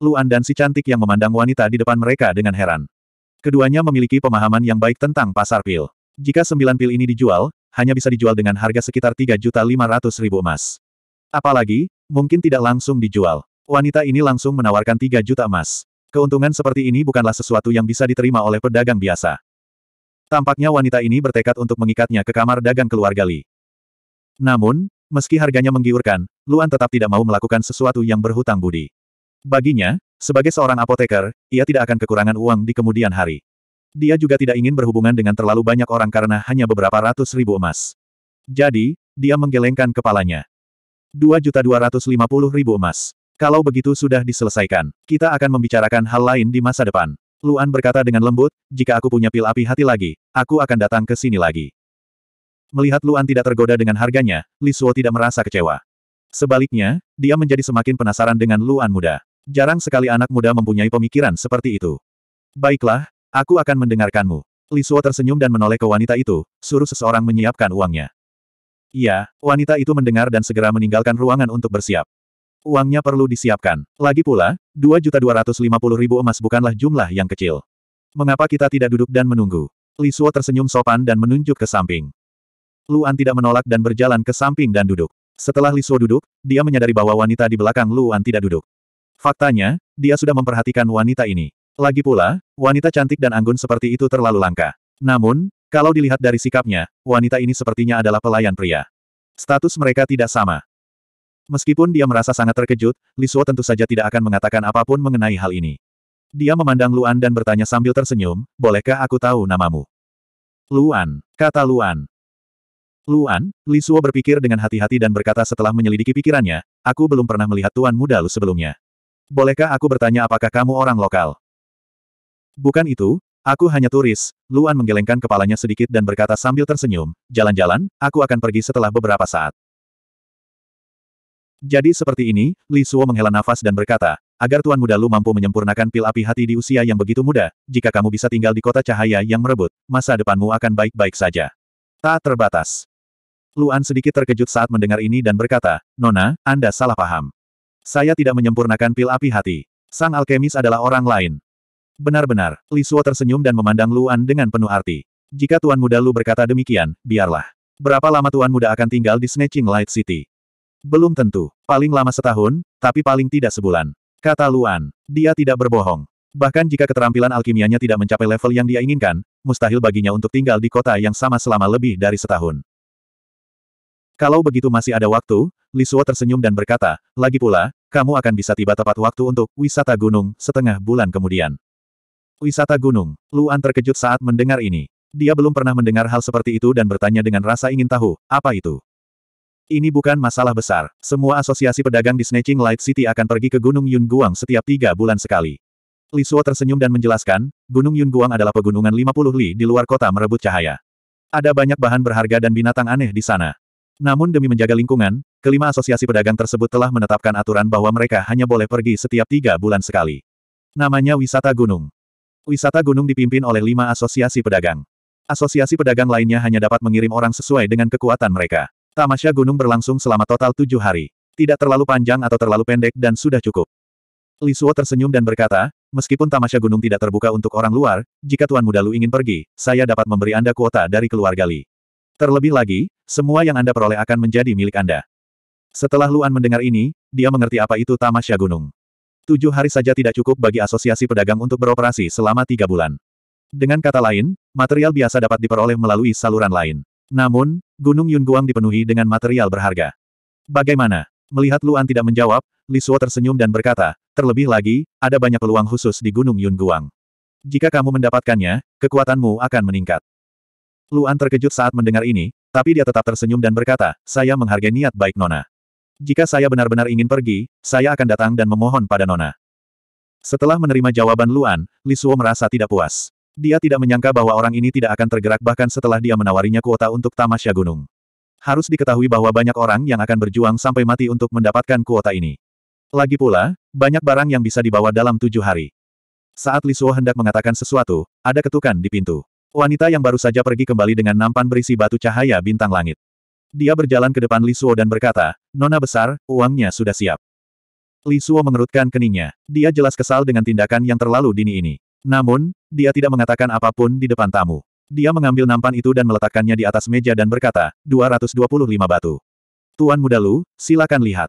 Luan dan si cantik yang memandang wanita di depan mereka dengan heran. Keduanya memiliki pemahaman yang baik tentang pasar pil. Jika sembilan pil ini dijual, hanya bisa dijual dengan harga sekitar 3.500.000 emas. Apalagi, mungkin tidak langsung dijual. Wanita ini langsung menawarkan 3 juta emas. Keuntungan seperti ini bukanlah sesuatu yang bisa diterima oleh pedagang biasa. Tampaknya wanita ini bertekad untuk mengikatnya ke kamar dagang keluarga Li. Namun, meski harganya menggiurkan, Luan tetap tidak mau melakukan sesuatu yang berhutang budi. Baginya, sebagai seorang apoteker, ia tidak akan kekurangan uang di kemudian hari. Dia juga tidak ingin berhubungan dengan terlalu banyak orang karena hanya beberapa ratus ribu emas. Jadi, dia menggelengkan kepalanya. 2.250.000 emas. Kalau begitu sudah diselesaikan. Kita akan membicarakan hal lain di masa depan. Luan berkata dengan lembut, jika aku punya pil api hati lagi, aku akan datang ke sini lagi. Melihat Luan tidak tergoda dengan harganya, Li Lisuo tidak merasa kecewa. Sebaliknya, dia menjadi semakin penasaran dengan Luan muda. Jarang sekali anak muda mempunyai pemikiran seperti itu. Baiklah, aku akan mendengarkanmu. Lisuo tersenyum dan menoleh ke wanita itu, suruh seseorang menyiapkan uangnya. Iya, wanita itu mendengar dan segera meninggalkan ruangan untuk bersiap. Uangnya perlu disiapkan. Lagi pula, 2.250.000 emas bukanlah jumlah yang kecil. Mengapa kita tidak duduk dan menunggu? Lisuo tersenyum sopan dan menunjuk ke samping. Luan tidak menolak dan berjalan ke samping dan duduk. Setelah Lisuo duduk, dia menyadari bahwa wanita di belakang Luan tidak duduk. Faktanya, dia sudah memperhatikan wanita ini. Lagi pula, wanita cantik dan anggun seperti itu terlalu langka. Namun, kalau dilihat dari sikapnya, wanita ini sepertinya adalah pelayan pria. Status mereka tidak sama. Meskipun dia merasa sangat terkejut, Lisuo tentu saja tidak akan mengatakan apapun mengenai hal ini. Dia memandang Luan dan bertanya sambil tersenyum, bolehkah aku tahu namamu? Luan, kata Luan. Luan, Lisuo berpikir dengan hati-hati dan berkata setelah menyelidiki pikirannya, aku belum pernah melihat tuan muda Lu sebelumnya. Bolehkah aku bertanya apakah kamu orang lokal? Bukan itu, aku hanya turis. Luan menggelengkan kepalanya sedikit dan berkata sambil tersenyum, jalan-jalan, aku akan pergi setelah beberapa saat. Jadi seperti ini, Li Suo menghela nafas dan berkata, agar Tuan Muda Lu mampu menyempurnakan pil api hati di usia yang begitu muda, jika kamu bisa tinggal di kota cahaya yang merebut, masa depanmu akan baik-baik saja. Tak terbatas. Luan sedikit terkejut saat mendengar ini dan berkata, Nona, Anda salah paham. Saya tidak menyempurnakan pil api hati. Sang alkemis adalah orang lain. Benar-benar, Li Suo tersenyum dan memandang Luan dengan penuh arti. Jika Tuan Muda Lu berkata demikian, biarlah. Berapa lama Tuan Muda akan tinggal di Snatching Light City? Belum tentu. Paling lama setahun, tapi paling tidak sebulan. Kata Luan. Dia tidak berbohong. Bahkan jika keterampilan alkimianya tidak mencapai level yang dia inginkan, mustahil baginya untuk tinggal di kota yang sama selama lebih dari setahun. Kalau begitu masih ada waktu, Lisuo tersenyum dan berkata, lagi pula, kamu akan bisa tiba tepat waktu untuk wisata gunung setengah bulan kemudian. Wisata gunung, Luan terkejut saat mendengar ini. Dia belum pernah mendengar hal seperti itu dan bertanya dengan rasa ingin tahu, apa itu? Ini bukan masalah besar. Semua asosiasi pedagang di Snatching Light City akan pergi ke Gunung Yun Guang setiap tiga bulan sekali. Lisuo tersenyum dan menjelaskan, Gunung Yun Guang adalah pegunungan 50 li di luar kota merebut cahaya. Ada banyak bahan berharga dan binatang aneh di sana. Namun demi menjaga lingkungan, Kelima asosiasi pedagang tersebut telah menetapkan aturan bahwa mereka hanya boleh pergi setiap tiga bulan sekali. Namanya wisata gunung. Wisata gunung dipimpin oleh lima asosiasi pedagang. Asosiasi pedagang lainnya hanya dapat mengirim orang sesuai dengan kekuatan mereka. Tamasya gunung berlangsung selama total tujuh hari. Tidak terlalu panjang atau terlalu pendek dan sudah cukup. Lisuo tersenyum dan berkata, meskipun tamasya gunung tidak terbuka untuk orang luar, jika Tuan Muda Lu ingin pergi, saya dapat memberi Anda kuota dari keluarga Li. Terlebih lagi, semua yang Anda peroleh akan menjadi milik Anda. Setelah Luan mendengar ini, dia mengerti apa itu tamasya gunung. Tujuh hari saja tidak cukup bagi asosiasi pedagang untuk beroperasi selama tiga bulan. Dengan kata lain, material biasa dapat diperoleh melalui saluran lain. Namun, Gunung Yun Guang dipenuhi dengan material berharga. Bagaimana? Melihat Luan tidak menjawab, Li Lisuo tersenyum dan berkata, terlebih lagi, ada banyak peluang khusus di Gunung Yun Guang. Jika kamu mendapatkannya, kekuatanmu akan meningkat. Luan terkejut saat mendengar ini, tapi dia tetap tersenyum dan berkata, saya menghargai niat baik Nona. Jika saya benar-benar ingin pergi, saya akan datang dan memohon pada Nona. Setelah menerima jawaban Luan, Lisuo merasa tidak puas. Dia tidak menyangka bahwa orang ini tidak akan tergerak bahkan setelah dia menawarinya kuota untuk Tamasya Gunung. Harus diketahui bahwa banyak orang yang akan berjuang sampai mati untuk mendapatkan kuota ini. Lagi pula, banyak barang yang bisa dibawa dalam tujuh hari. Saat Lisuo hendak mengatakan sesuatu, ada ketukan di pintu. Wanita yang baru saja pergi kembali dengan nampan berisi batu cahaya bintang langit. Dia berjalan ke depan Lisuo dan berkata, Nona besar, uangnya sudah siap. Lisuo mengerutkan keningnya. Dia jelas kesal dengan tindakan yang terlalu dini ini. Namun, dia tidak mengatakan apapun di depan tamu. Dia mengambil nampan itu dan meletakkannya di atas meja dan berkata, 225 batu. Tuan muda Lu, silakan lihat.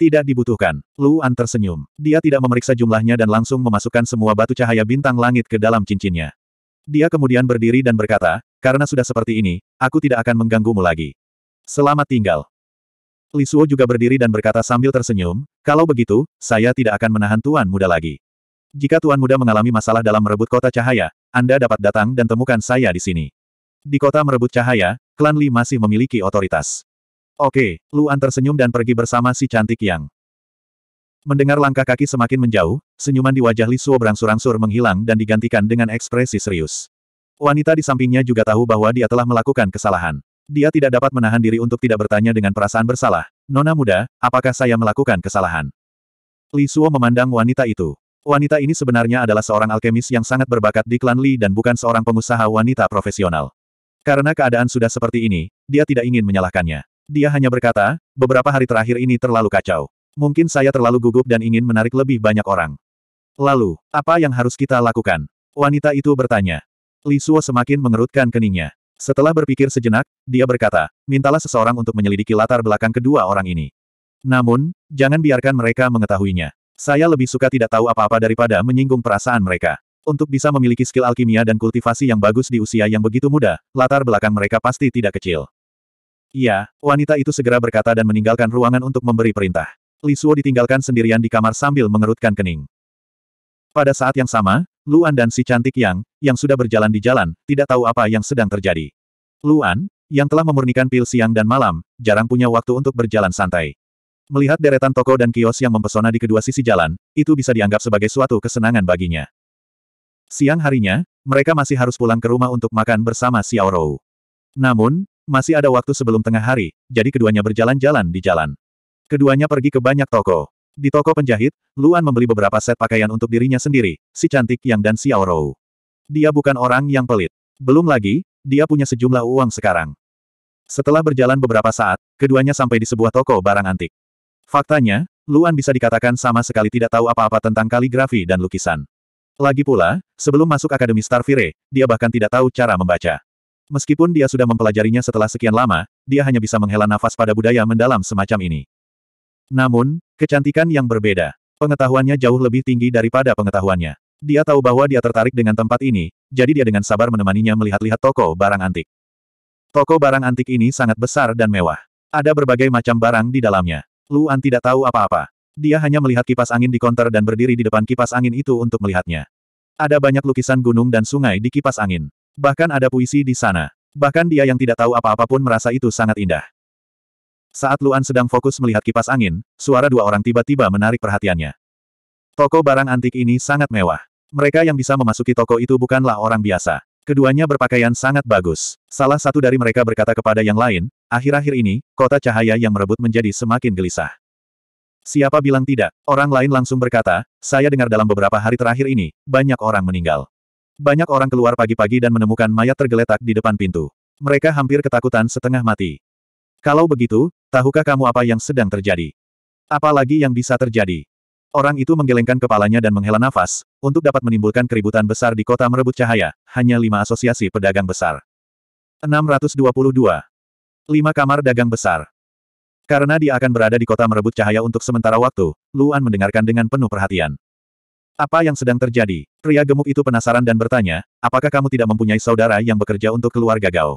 Tidak dibutuhkan. Lu An tersenyum. Dia tidak memeriksa jumlahnya dan langsung memasukkan semua batu cahaya bintang langit ke dalam cincinnya. Dia kemudian berdiri dan berkata, karena sudah seperti ini, aku tidak akan mengganggumu lagi. Selamat tinggal. Li Suo juga berdiri dan berkata sambil tersenyum, kalau begitu, saya tidak akan menahan Tuan Muda lagi. Jika Tuan Muda mengalami masalah dalam merebut kota cahaya, Anda dapat datang dan temukan saya di sini. Di kota merebut cahaya, klan Li masih memiliki otoritas. Oke, Luan tersenyum dan pergi bersama si cantik yang. Mendengar langkah kaki semakin menjauh, senyuman di wajah Li Suo berangsur-angsur menghilang dan digantikan dengan ekspresi serius. Wanita di sampingnya juga tahu bahwa dia telah melakukan kesalahan. Dia tidak dapat menahan diri untuk tidak bertanya dengan perasaan bersalah, Nona muda, apakah saya melakukan kesalahan? Li Suo memandang wanita itu. Wanita ini sebenarnya adalah seorang alkemis yang sangat berbakat di klan Li dan bukan seorang pengusaha wanita profesional. Karena keadaan sudah seperti ini, dia tidak ingin menyalahkannya. Dia hanya berkata, beberapa hari terakhir ini terlalu kacau. Mungkin saya terlalu gugup dan ingin menarik lebih banyak orang. Lalu, apa yang harus kita lakukan? Wanita itu bertanya. Li Suo semakin mengerutkan keningnya. Setelah berpikir sejenak, dia berkata, mintalah seseorang untuk menyelidiki latar belakang kedua orang ini. Namun, jangan biarkan mereka mengetahuinya. Saya lebih suka tidak tahu apa-apa daripada menyinggung perasaan mereka. Untuk bisa memiliki skill alkimia dan kultivasi yang bagus di usia yang begitu muda, latar belakang mereka pasti tidak kecil. Iya, wanita itu segera berkata dan meninggalkan ruangan untuk memberi perintah. Lisuo ditinggalkan sendirian di kamar sambil mengerutkan kening. Pada saat yang sama, Luan dan si cantik Yang, yang sudah berjalan di jalan, tidak tahu apa yang sedang terjadi. Luan, yang telah memurnikan pil siang dan malam, jarang punya waktu untuk berjalan santai. Melihat deretan toko dan kios yang mempesona di kedua sisi jalan, itu bisa dianggap sebagai suatu kesenangan baginya. Siang harinya, mereka masih harus pulang ke rumah untuk makan bersama Xiao Rou. Namun, masih ada waktu sebelum tengah hari, jadi keduanya berjalan-jalan di jalan. Keduanya pergi ke banyak toko. Di toko penjahit, Luan membeli beberapa set pakaian untuk dirinya sendiri, si cantik Yang dan Xiao Rou. Dia bukan orang yang pelit. Belum lagi, dia punya sejumlah uang sekarang. Setelah berjalan beberapa saat, keduanya sampai di sebuah toko barang antik. Faktanya, Luan bisa dikatakan sama sekali tidak tahu apa-apa tentang kaligrafi dan lukisan. Lagi pula, sebelum masuk Akademi Starfire, dia bahkan tidak tahu cara membaca. Meskipun dia sudah mempelajarinya setelah sekian lama, dia hanya bisa menghela nafas pada budaya mendalam semacam ini. Namun, Kecantikan yang berbeda. Pengetahuannya jauh lebih tinggi daripada pengetahuannya. Dia tahu bahwa dia tertarik dengan tempat ini, jadi dia dengan sabar menemaninya melihat-lihat toko barang antik. Toko barang antik ini sangat besar dan mewah. Ada berbagai macam barang di dalamnya. Luan tidak tahu apa-apa. Dia hanya melihat kipas angin di konter dan berdiri di depan kipas angin itu untuk melihatnya. Ada banyak lukisan gunung dan sungai di kipas angin. Bahkan ada puisi di sana. Bahkan dia yang tidak tahu apa-apa pun merasa itu sangat indah. Saat Luan sedang fokus melihat kipas angin, suara dua orang tiba-tiba menarik perhatiannya. Toko barang antik ini sangat mewah. Mereka yang bisa memasuki toko itu bukanlah orang biasa. Keduanya berpakaian sangat bagus. Salah satu dari mereka berkata kepada yang lain, akhir-akhir ini, kota cahaya yang merebut menjadi semakin gelisah. Siapa bilang tidak? Orang lain langsung berkata, saya dengar dalam beberapa hari terakhir ini, banyak orang meninggal. Banyak orang keluar pagi-pagi dan menemukan mayat tergeletak di depan pintu. Mereka hampir ketakutan setengah mati. Kalau begitu, tahukah kamu apa yang sedang terjadi? Apalagi yang bisa terjadi? Orang itu menggelengkan kepalanya dan menghela nafas, untuk dapat menimbulkan keributan besar di kota merebut cahaya, hanya lima asosiasi pedagang besar. 622. Lima kamar dagang besar. Karena dia akan berada di kota merebut cahaya untuk sementara waktu, Luan mendengarkan dengan penuh perhatian. Apa yang sedang terjadi? Pria gemuk itu penasaran dan bertanya, apakah kamu tidak mempunyai saudara yang bekerja untuk keluarga Gao?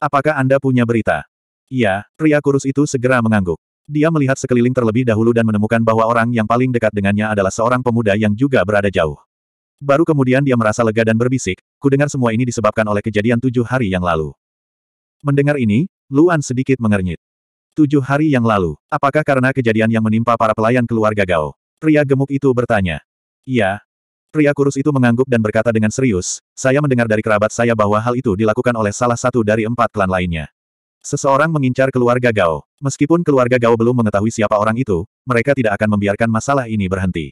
Apakah Anda punya berita? Iya, pria kurus itu segera mengangguk. Dia melihat sekeliling terlebih dahulu dan menemukan bahwa orang yang paling dekat dengannya adalah seorang pemuda yang juga berada jauh. Baru kemudian dia merasa lega dan berbisik, ku dengar semua ini disebabkan oleh kejadian tujuh hari yang lalu. Mendengar ini, Luan sedikit mengernyit. Tujuh hari yang lalu, apakah karena kejadian yang menimpa para pelayan keluarga Gao? Pria gemuk itu bertanya. Iya. Pria kurus itu mengangguk dan berkata dengan serius, saya mendengar dari kerabat saya bahwa hal itu dilakukan oleh salah satu dari empat klan lainnya. Seseorang mengincar keluarga Gao. Meskipun keluarga Gao belum mengetahui siapa orang itu, mereka tidak akan membiarkan masalah ini berhenti.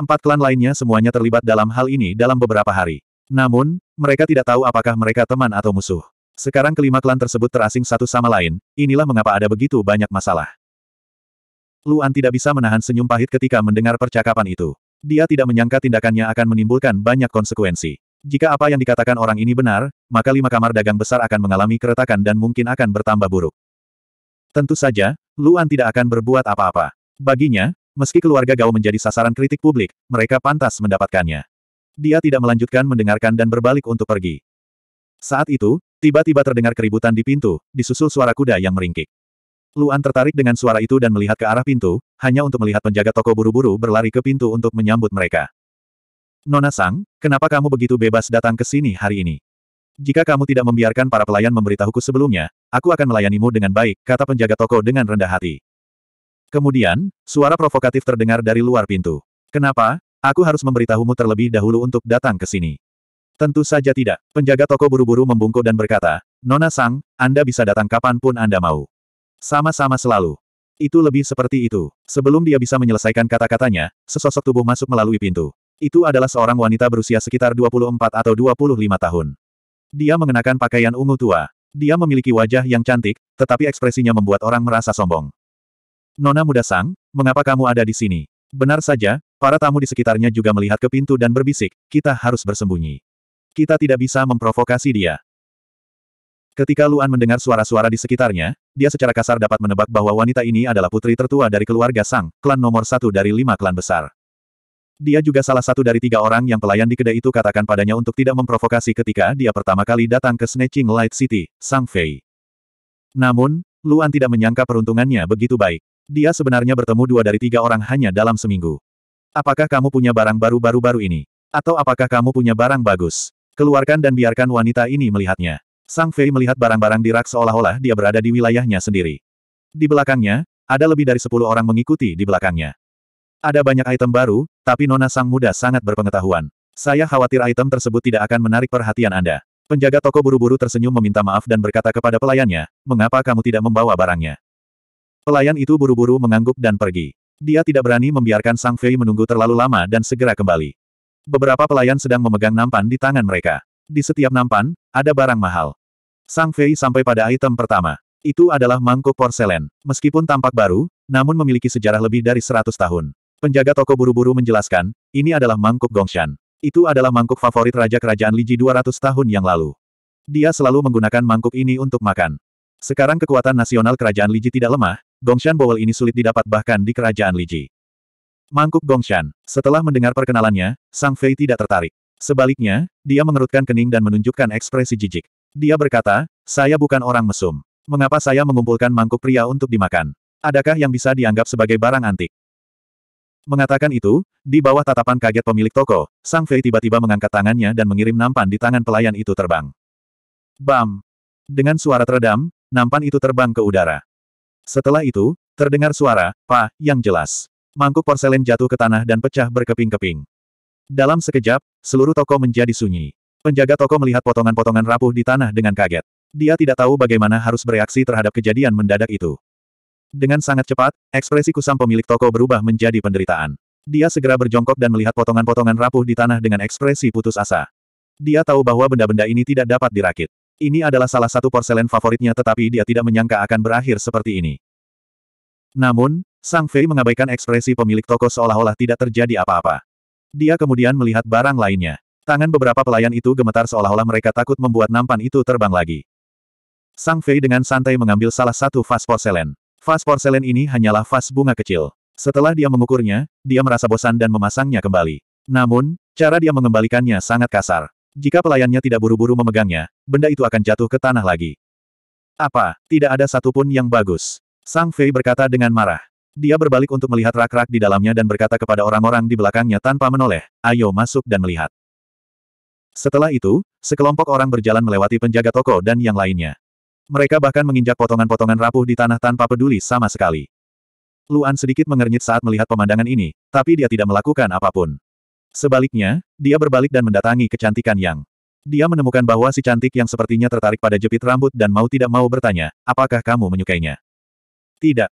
Empat klan lainnya semuanya terlibat dalam hal ini dalam beberapa hari. Namun, mereka tidak tahu apakah mereka teman atau musuh. Sekarang kelima klan tersebut terasing satu sama lain, inilah mengapa ada begitu banyak masalah. Luan tidak bisa menahan senyum pahit ketika mendengar percakapan itu. Dia tidak menyangka tindakannya akan menimbulkan banyak konsekuensi. Jika apa yang dikatakan orang ini benar, maka lima kamar dagang besar akan mengalami keretakan dan mungkin akan bertambah buruk. Tentu saja, Luan tidak akan berbuat apa-apa. Baginya, meski keluarga Gao menjadi sasaran kritik publik, mereka pantas mendapatkannya. Dia tidak melanjutkan mendengarkan dan berbalik untuk pergi. Saat itu, tiba-tiba terdengar keributan di pintu, disusul suara kuda yang meringkik. Luan tertarik dengan suara itu dan melihat ke arah pintu, hanya untuk melihat penjaga toko buru-buru berlari ke pintu untuk menyambut mereka. Nona Sang, kenapa kamu begitu bebas datang ke sini hari ini? Jika kamu tidak membiarkan para pelayan memberitahuku sebelumnya, aku akan melayanimu dengan baik, kata penjaga toko dengan rendah hati. Kemudian, suara provokatif terdengar dari luar pintu. Kenapa? Aku harus memberitahumu terlebih dahulu untuk datang ke sini. Tentu saja tidak. Penjaga toko buru-buru membungkuk dan berkata, Nona Sang, Anda bisa datang kapanpun Anda mau. Sama-sama selalu. Itu lebih seperti itu. Sebelum dia bisa menyelesaikan kata-katanya, sesosok tubuh masuk melalui pintu. Itu adalah seorang wanita berusia sekitar 24 atau 25 tahun. Dia mengenakan pakaian ungu tua. Dia memiliki wajah yang cantik, tetapi ekspresinya membuat orang merasa sombong. Nona muda sang, mengapa kamu ada di sini? Benar saja, para tamu di sekitarnya juga melihat ke pintu dan berbisik, kita harus bersembunyi. Kita tidak bisa memprovokasi dia. Ketika Luan mendengar suara-suara di sekitarnya, dia secara kasar dapat menebak bahwa wanita ini adalah putri tertua dari keluarga Sang, klan nomor satu dari lima klan besar. Dia juga salah satu dari tiga orang yang pelayan di kedai itu katakan padanya untuk tidak memprovokasi ketika dia pertama kali datang ke Snatching Light City, Sang Fei. Namun, Luan tidak menyangka peruntungannya begitu baik. Dia sebenarnya bertemu dua dari tiga orang hanya dalam seminggu. Apakah kamu punya barang baru baru-baru ini? Atau apakah kamu punya barang bagus? Keluarkan dan biarkan wanita ini melihatnya. Sang Fei melihat barang-barang di rak seolah-olah dia berada di wilayahnya sendiri. Di belakangnya, ada lebih dari sepuluh orang mengikuti di belakangnya. Ada banyak item baru, tapi Nona Sang Muda sangat berpengetahuan. Saya khawatir item tersebut tidak akan menarik perhatian Anda. Penjaga toko buru-buru tersenyum meminta maaf dan berkata kepada pelayannya, mengapa kamu tidak membawa barangnya? Pelayan itu buru-buru mengangguk dan pergi. Dia tidak berani membiarkan Sang Fei menunggu terlalu lama dan segera kembali. Beberapa pelayan sedang memegang nampan di tangan mereka. Di setiap nampan, ada barang mahal. Sang Fei sampai pada item pertama. Itu adalah mangkuk porselen. Meskipun tampak baru, namun memiliki sejarah lebih dari 100 tahun. Penjaga toko buru-buru menjelaskan, ini adalah mangkuk Gongshan. Itu adalah mangkuk favorit Raja Kerajaan Liji 200 tahun yang lalu. Dia selalu menggunakan mangkuk ini untuk makan. Sekarang kekuatan nasional Kerajaan Liji tidak lemah, Gongshan Bowl ini sulit didapat bahkan di Kerajaan Liji. Mangkuk Gongshan. Setelah mendengar perkenalannya, Sang Fei tidak tertarik. Sebaliknya, dia mengerutkan kening dan menunjukkan ekspresi jijik. Dia berkata, saya bukan orang mesum. Mengapa saya mengumpulkan mangkuk pria untuk dimakan? Adakah yang bisa dianggap sebagai barang antik? Mengatakan itu, di bawah tatapan kaget pemilik toko, Sang Fei tiba-tiba mengangkat tangannya dan mengirim nampan di tangan pelayan itu terbang. Bam! Dengan suara teredam, nampan itu terbang ke udara. Setelah itu, terdengar suara, pa, yang jelas. Mangkuk porselen jatuh ke tanah dan pecah berkeping-keping. Dalam sekejap, seluruh toko menjadi sunyi. Penjaga toko melihat potongan-potongan rapuh di tanah dengan kaget. Dia tidak tahu bagaimana harus bereaksi terhadap kejadian mendadak itu. Dengan sangat cepat, ekspresi kusam pemilik toko berubah menjadi penderitaan. Dia segera berjongkok dan melihat potongan-potongan rapuh di tanah dengan ekspresi putus asa. Dia tahu bahwa benda-benda ini tidak dapat dirakit. Ini adalah salah satu porselen favoritnya tetapi dia tidak menyangka akan berakhir seperti ini. Namun, Sang Fei mengabaikan ekspresi pemilik toko seolah-olah tidak terjadi apa-apa. Dia kemudian melihat barang lainnya. Tangan beberapa pelayan itu gemetar seolah-olah mereka takut membuat nampan itu terbang lagi. Sang Fei dengan santai mengambil salah satu vas porselen. Vas porselen ini hanyalah vas bunga kecil. Setelah dia mengukurnya, dia merasa bosan dan memasangnya kembali. Namun, cara dia mengembalikannya sangat kasar. Jika pelayannya tidak buru-buru memegangnya, benda itu akan jatuh ke tanah lagi. Apa, tidak ada satupun yang bagus. Sang Fei berkata dengan marah. Dia berbalik untuk melihat rak-rak di dalamnya dan berkata kepada orang-orang di belakangnya tanpa menoleh, ayo masuk dan melihat. Setelah itu, sekelompok orang berjalan melewati penjaga toko dan yang lainnya. Mereka bahkan menginjak potongan-potongan rapuh di tanah tanpa peduli sama sekali. Luan sedikit mengernyit saat melihat pemandangan ini, tapi dia tidak melakukan apapun. Sebaliknya, dia berbalik dan mendatangi kecantikan Yang. Dia menemukan bahwa si cantik yang sepertinya tertarik pada jepit rambut dan mau tidak mau bertanya, apakah kamu menyukainya? Tidak.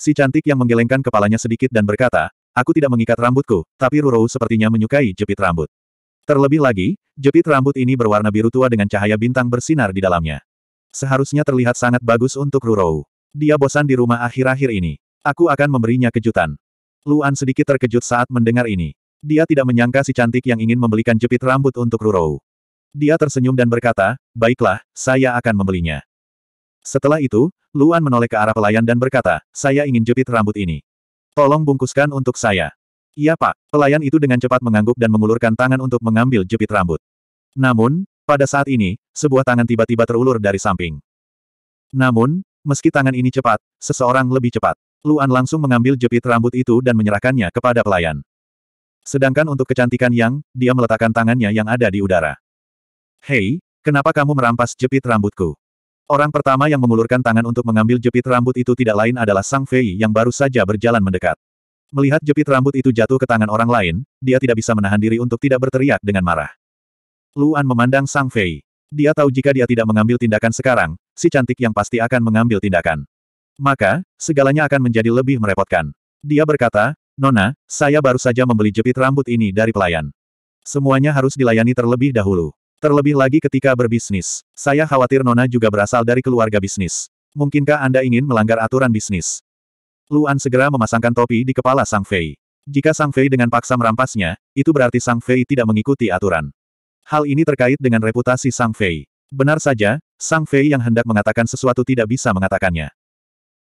Si cantik yang menggelengkan kepalanya sedikit dan berkata, aku tidak mengikat rambutku, tapi Rurou sepertinya menyukai jepit rambut. Terlebih lagi, jepit rambut ini berwarna biru tua dengan cahaya bintang bersinar di dalamnya. Seharusnya terlihat sangat bagus untuk Rurou. Dia bosan di rumah akhir-akhir ini. Aku akan memberinya kejutan. Luan sedikit terkejut saat mendengar ini. Dia tidak menyangka si cantik yang ingin membelikan jepit rambut untuk Rurou. Dia tersenyum dan berkata, baiklah, saya akan membelinya. Setelah itu, Luan menoleh ke arah pelayan dan berkata, saya ingin jepit rambut ini. Tolong bungkuskan untuk saya. Iya pak, pelayan itu dengan cepat mengangguk dan mengulurkan tangan untuk mengambil jepit rambut. Namun, pada saat ini, sebuah tangan tiba-tiba terulur dari samping. Namun, meski tangan ini cepat, seseorang lebih cepat. Luan langsung mengambil jepit rambut itu dan menyerahkannya kepada pelayan. Sedangkan untuk kecantikan Yang, dia meletakkan tangannya yang ada di udara. Hei, kenapa kamu merampas jepit rambutku? Orang pertama yang mengulurkan tangan untuk mengambil jepit rambut itu tidak lain adalah Sang Fei yang baru saja berjalan mendekat. Melihat jepit rambut itu jatuh ke tangan orang lain, dia tidak bisa menahan diri untuk tidak berteriak dengan marah. Luan memandang Sang Fei. Dia tahu jika dia tidak mengambil tindakan sekarang, si cantik yang pasti akan mengambil tindakan. Maka, segalanya akan menjadi lebih merepotkan. Dia berkata, Nona, saya baru saja membeli jepit rambut ini dari pelayan. Semuanya harus dilayani terlebih dahulu. Terlebih lagi ketika berbisnis. Saya khawatir Nona juga berasal dari keluarga bisnis. Mungkinkah Anda ingin melanggar aturan bisnis? Luan segera memasangkan topi di kepala Sang Fei. Jika Sang Fei dengan paksa merampasnya, itu berarti Sang Fei tidak mengikuti aturan. Hal ini terkait dengan reputasi Sang Fei. Benar saja, Sang Fei yang hendak mengatakan sesuatu tidak bisa mengatakannya.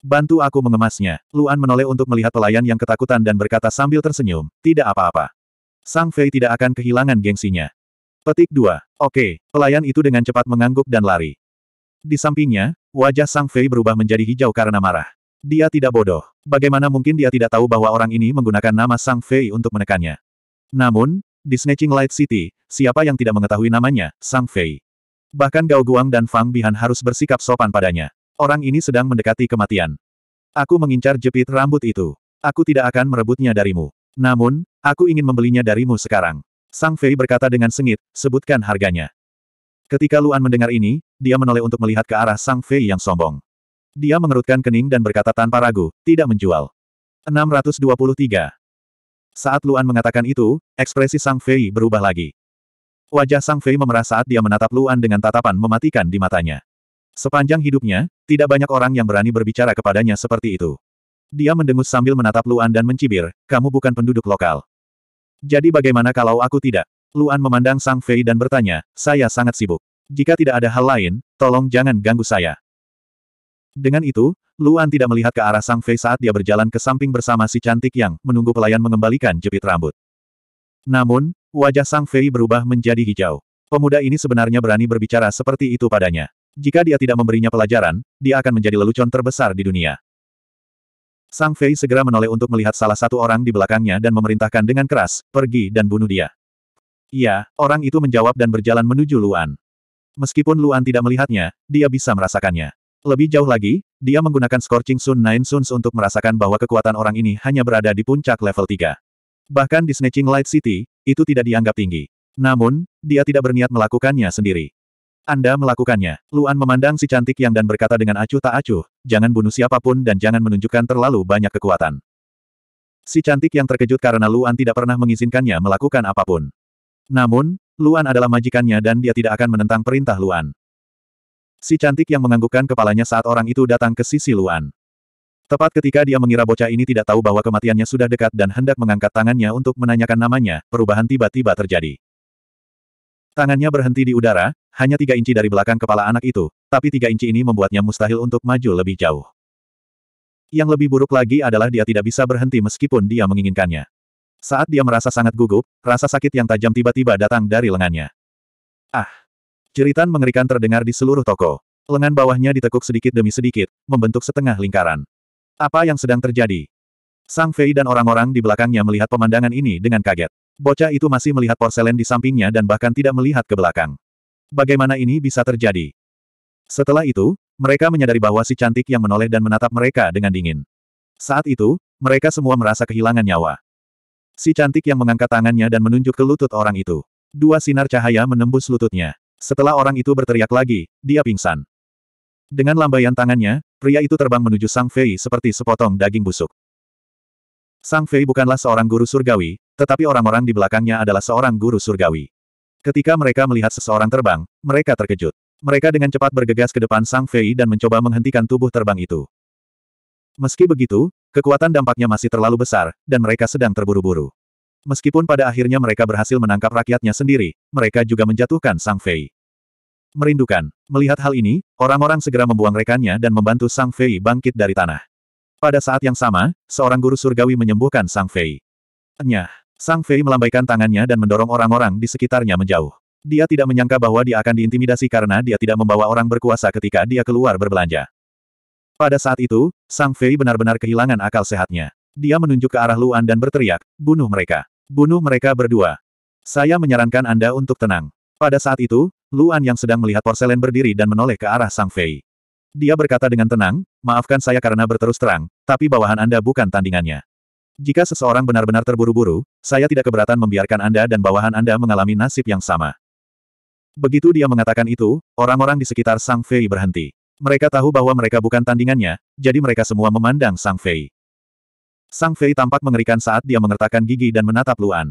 Bantu aku mengemasnya. Luan menoleh untuk melihat pelayan yang ketakutan dan berkata sambil tersenyum, tidak apa-apa. Sang Fei tidak akan kehilangan gengsinya. Petik 2. Oke, pelayan itu dengan cepat mengangguk dan lari. Di sampingnya, wajah Sang Fei berubah menjadi hijau karena marah. Dia tidak bodoh. Bagaimana mungkin dia tidak tahu bahwa orang ini menggunakan nama Sang Fei untuk menekannya? Namun, di Snatching Light City, siapa yang tidak mengetahui namanya, Sang Fei. Bahkan Gao Guang dan Fang Bihan harus bersikap sopan padanya. Orang ini sedang mendekati kematian. Aku mengincar jepit rambut itu. Aku tidak akan merebutnya darimu. Namun, aku ingin membelinya darimu sekarang. Sang Fei berkata dengan sengit, sebutkan harganya. Ketika Luan mendengar ini, dia menoleh untuk melihat ke arah Sang Fei yang sombong. Dia mengerutkan kening dan berkata tanpa ragu, tidak menjual. 623. Saat Luan mengatakan itu, ekspresi Sang Fei berubah lagi. Wajah Sang Fei memerah saat dia menatap Luan dengan tatapan mematikan di matanya. Sepanjang hidupnya, tidak banyak orang yang berani berbicara kepadanya seperti itu. Dia mendengus sambil menatap Luan dan mencibir, kamu bukan penduduk lokal. Jadi bagaimana kalau aku tidak? Luan memandang Sang Fei dan bertanya, saya sangat sibuk. Jika tidak ada hal lain, tolong jangan ganggu saya. Dengan itu, Luan tidak melihat ke arah Sang Fei saat dia berjalan ke samping bersama si cantik yang menunggu pelayan mengembalikan jepit rambut. Namun, wajah Sang Fei berubah menjadi hijau. Pemuda ini sebenarnya berani berbicara seperti itu padanya. Jika dia tidak memberinya pelajaran, dia akan menjadi lelucon terbesar di dunia. Sang Fei segera menoleh untuk melihat salah satu orang di belakangnya dan memerintahkan dengan keras, pergi dan bunuh dia. Iya, orang itu menjawab dan berjalan menuju Luan. Meskipun Luan tidak melihatnya, dia bisa merasakannya. Lebih jauh lagi, dia menggunakan Scorching Sun Nine Suns untuk merasakan bahwa kekuatan orang ini hanya berada di puncak level 3. Bahkan di Snatching Light City, itu tidak dianggap tinggi. Namun, dia tidak berniat melakukannya sendiri. Anda melakukannya. Luan memandang si cantik yang dan berkata dengan acuh tak acuh, jangan bunuh siapapun dan jangan menunjukkan terlalu banyak kekuatan. Si cantik yang terkejut karena Luan tidak pernah mengizinkannya melakukan apapun. Namun, Luan adalah majikannya dan dia tidak akan menentang perintah Luan si cantik yang menganggukkan kepalanya saat orang itu datang ke sisi Luan. Tepat ketika dia mengira bocah ini tidak tahu bahwa kematiannya sudah dekat dan hendak mengangkat tangannya untuk menanyakan namanya, perubahan tiba-tiba terjadi. Tangannya berhenti di udara, hanya tiga inci dari belakang kepala anak itu, tapi tiga inci ini membuatnya mustahil untuk maju lebih jauh. Yang lebih buruk lagi adalah dia tidak bisa berhenti meskipun dia menginginkannya. Saat dia merasa sangat gugup, rasa sakit yang tajam tiba-tiba datang dari lengannya. Ah! Jeritan mengerikan terdengar di seluruh toko. Lengan bawahnya ditekuk sedikit demi sedikit, membentuk setengah lingkaran. Apa yang sedang terjadi? Sang Fei dan orang-orang di belakangnya melihat pemandangan ini dengan kaget. Bocah itu masih melihat porselen di sampingnya dan bahkan tidak melihat ke belakang. Bagaimana ini bisa terjadi? Setelah itu, mereka menyadari bahwa si cantik yang menoleh dan menatap mereka dengan dingin. Saat itu, mereka semua merasa kehilangan nyawa. Si cantik yang mengangkat tangannya dan menunjuk ke lutut orang itu. Dua sinar cahaya menembus lututnya. Setelah orang itu berteriak lagi, dia pingsan. Dengan lambaian tangannya, pria itu terbang menuju Sang Fei seperti sepotong daging busuk. Sang Fei bukanlah seorang guru surgawi, tetapi orang-orang di belakangnya adalah seorang guru surgawi. Ketika mereka melihat seseorang terbang, mereka terkejut. Mereka dengan cepat bergegas ke depan Sang Fei dan mencoba menghentikan tubuh terbang itu. Meski begitu, kekuatan dampaknya masih terlalu besar, dan mereka sedang terburu-buru. Meskipun pada akhirnya mereka berhasil menangkap rakyatnya sendiri, mereka juga menjatuhkan Sang Fei. Merindukan. Melihat hal ini, orang-orang segera membuang rekannya dan membantu Sang Fei bangkit dari tanah. Pada saat yang sama, seorang guru surgawi menyembuhkan Sang Fei. Nyah. Sang Fei melambaikan tangannya dan mendorong orang-orang di sekitarnya menjauh. Dia tidak menyangka bahwa dia akan diintimidasi karena dia tidak membawa orang berkuasa ketika dia keluar berbelanja. Pada saat itu, Sang Fei benar-benar kehilangan akal sehatnya. Dia menunjuk ke arah Luan dan berteriak, bunuh mereka. Bunuh mereka berdua. Saya menyarankan Anda untuk tenang. Pada saat itu, Luan yang sedang melihat porselen berdiri dan menoleh ke arah Sang Fei. Dia berkata dengan tenang, maafkan saya karena berterus terang, tapi bawahan Anda bukan tandingannya. Jika seseorang benar-benar terburu-buru, saya tidak keberatan membiarkan Anda dan bawahan Anda mengalami nasib yang sama. Begitu dia mengatakan itu, orang-orang di sekitar Sang Fei berhenti. Mereka tahu bahwa mereka bukan tandingannya, jadi mereka semua memandang Sang Fei. Sang Fei tampak mengerikan saat dia mengertakkan gigi dan menatap Luan.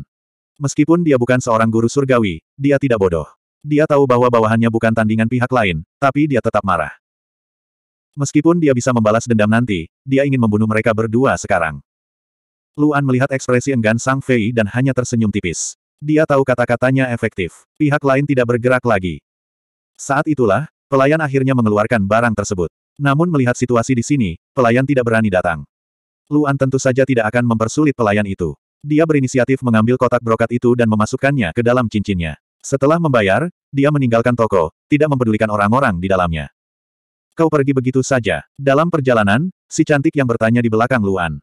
Meskipun dia bukan seorang guru surgawi, dia tidak bodoh. Dia tahu bahwa bawahannya bukan tandingan pihak lain, tapi dia tetap marah. Meskipun dia bisa membalas dendam nanti, dia ingin membunuh mereka berdua sekarang. Luan melihat ekspresi enggan Sang Fei dan hanya tersenyum tipis. Dia tahu kata-katanya efektif. Pihak lain tidak bergerak lagi. Saat itulah, pelayan akhirnya mengeluarkan barang tersebut. Namun melihat situasi di sini, pelayan tidak berani datang. Luan tentu saja tidak akan mempersulit pelayan itu. Dia berinisiatif mengambil kotak brokat itu dan memasukkannya ke dalam cincinnya. Setelah membayar, dia meninggalkan toko, tidak mempedulikan orang-orang di dalamnya. Kau pergi begitu saja. Dalam perjalanan, si cantik yang bertanya di belakang Luan.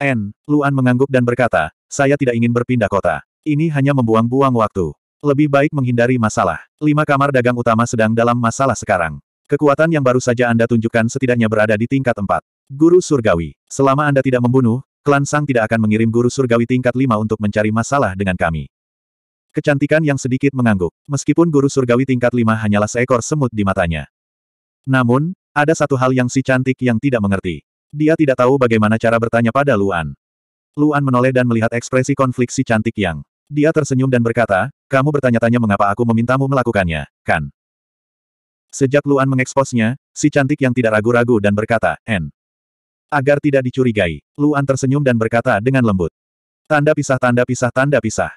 N. Luan mengangguk dan berkata, saya tidak ingin berpindah kota. Ini hanya membuang-buang waktu. Lebih baik menghindari masalah. Lima kamar dagang utama sedang dalam masalah sekarang. Kekuatan yang baru saja Anda tunjukkan setidaknya berada di tingkat empat. Guru Surgawi, selama Anda tidak membunuh, klan Sang tidak akan mengirim guru surgawi tingkat 5 untuk mencari masalah dengan kami. Kecantikan yang sedikit mengangguk, meskipun guru surgawi tingkat 5 hanyalah seekor semut di matanya. Namun, ada satu hal yang si cantik yang tidak mengerti. Dia tidak tahu bagaimana cara bertanya pada Luan. Luan menoleh dan melihat ekspresi konflik si cantik yang. Dia tersenyum dan berkata, kamu bertanya-tanya mengapa aku memintamu melakukannya, kan? Sejak Luan mengeksposnya, si cantik yang tidak ragu-ragu dan berkata, N. Agar tidak dicurigai, Luan tersenyum dan berkata dengan lembut. Tanda pisah tanda pisah tanda pisah.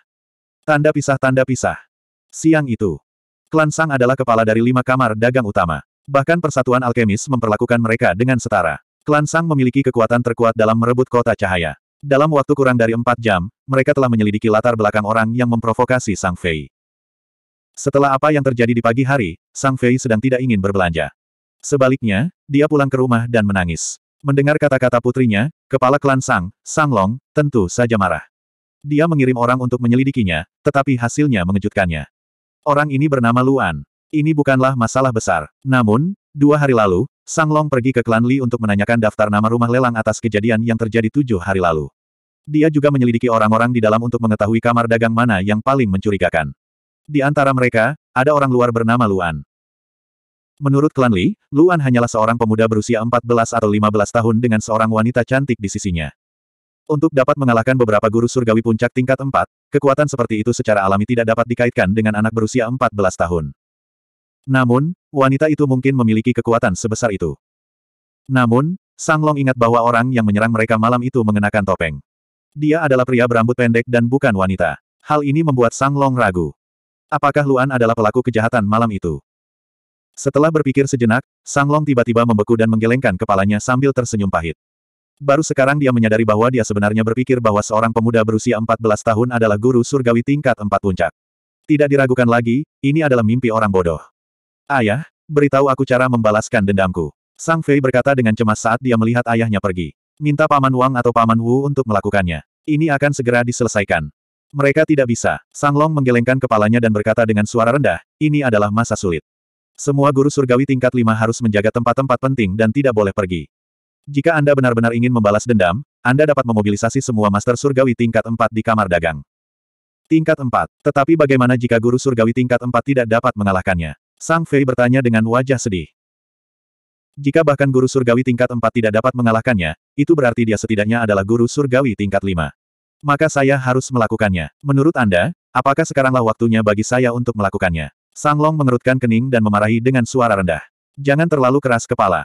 Tanda pisah tanda pisah. Siang itu, klan Sang adalah kepala dari lima kamar dagang utama. Bahkan persatuan alkemis memperlakukan mereka dengan setara. Klan Sang memiliki kekuatan terkuat dalam merebut kota cahaya. Dalam waktu kurang dari empat jam, mereka telah menyelidiki latar belakang orang yang memprovokasi Sang Fei. Setelah apa yang terjadi di pagi hari, Sang Fei sedang tidak ingin berbelanja. Sebaliknya, dia pulang ke rumah dan menangis. Mendengar kata-kata putrinya, kepala klan Sang, Sang Long tentu saja marah. Dia mengirim orang untuk menyelidikinya, tetapi hasilnya mengejutkannya. Orang ini bernama Luan. Ini bukanlah masalah besar. Namun, dua hari lalu, Sang Long pergi ke klan Li untuk menanyakan daftar nama rumah lelang atas kejadian yang terjadi tujuh hari lalu. Dia juga menyelidiki orang-orang di dalam untuk mengetahui kamar dagang mana yang paling mencurigakan. Di antara mereka, ada orang luar bernama Luan. Menurut klan Li, Luan hanyalah seorang pemuda berusia 14 atau 15 tahun dengan seorang wanita cantik di sisinya. Untuk dapat mengalahkan beberapa guru surgawi puncak tingkat 4, kekuatan seperti itu secara alami tidak dapat dikaitkan dengan anak berusia 14 tahun. Namun, wanita itu mungkin memiliki kekuatan sebesar itu. Namun, Sang Long ingat bahwa orang yang menyerang mereka malam itu mengenakan topeng. Dia adalah pria berambut pendek dan bukan wanita. Hal ini membuat Sang Long ragu. Apakah Luan adalah pelaku kejahatan malam itu? Setelah berpikir sejenak, Sang Long tiba-tiba membeku dan menggelengkan kepalanya sambil tersenyum pahit. Baru sekarang dia menyadari bahwa dia sebenarnya berpikir bahwa seorang pemuda berusia 14 tahun adalah guru surgawi tingkat 4 puncak. Tidak diragukan lagi, ini adalah mimpi orang bodoh. Ayah, beritahu aku cara membalaskan dendamku. Sang Fei berkata dengan cemas saat dia melihat ayahnya pergi. Minta Paman Wang atau Paman Wu untuk melakukannya. Ini akan segera diselesaikan. Mereka tidak bisa. Sang Long menggelengkan kepalanya dan berkata dengan suara rendah, ini adalah masa sulit. Semua guru surgawi tingkat lima harus menjaga tempat-tempat penting dan tidak boleh pergi. Jika Anda benar-benar ingin membalas dendam, Anda dapat memobilisasi semua master surgawi tingkat empat di kamar dagang. Tingkat empat. Tetapi bagaimana jika guru surgawi tingkat empat tidak dapat mengalahkannya? Sang Fei bertanya dengan wajah sedih. Jika bahkan guru surgawi tingkat empat tidak dapat mengalahkannya, itu berarti dia setidaknya adalah guru surgawi tingkat lima. Maka saya harus melakukannya. Menurut Anda, apakah sekaranglah waktunya bagi saya untuk melakukannya? Sang Long mengerutkan kening dan memarahi dengan suara rendah. Jangan terlalu keras kepala.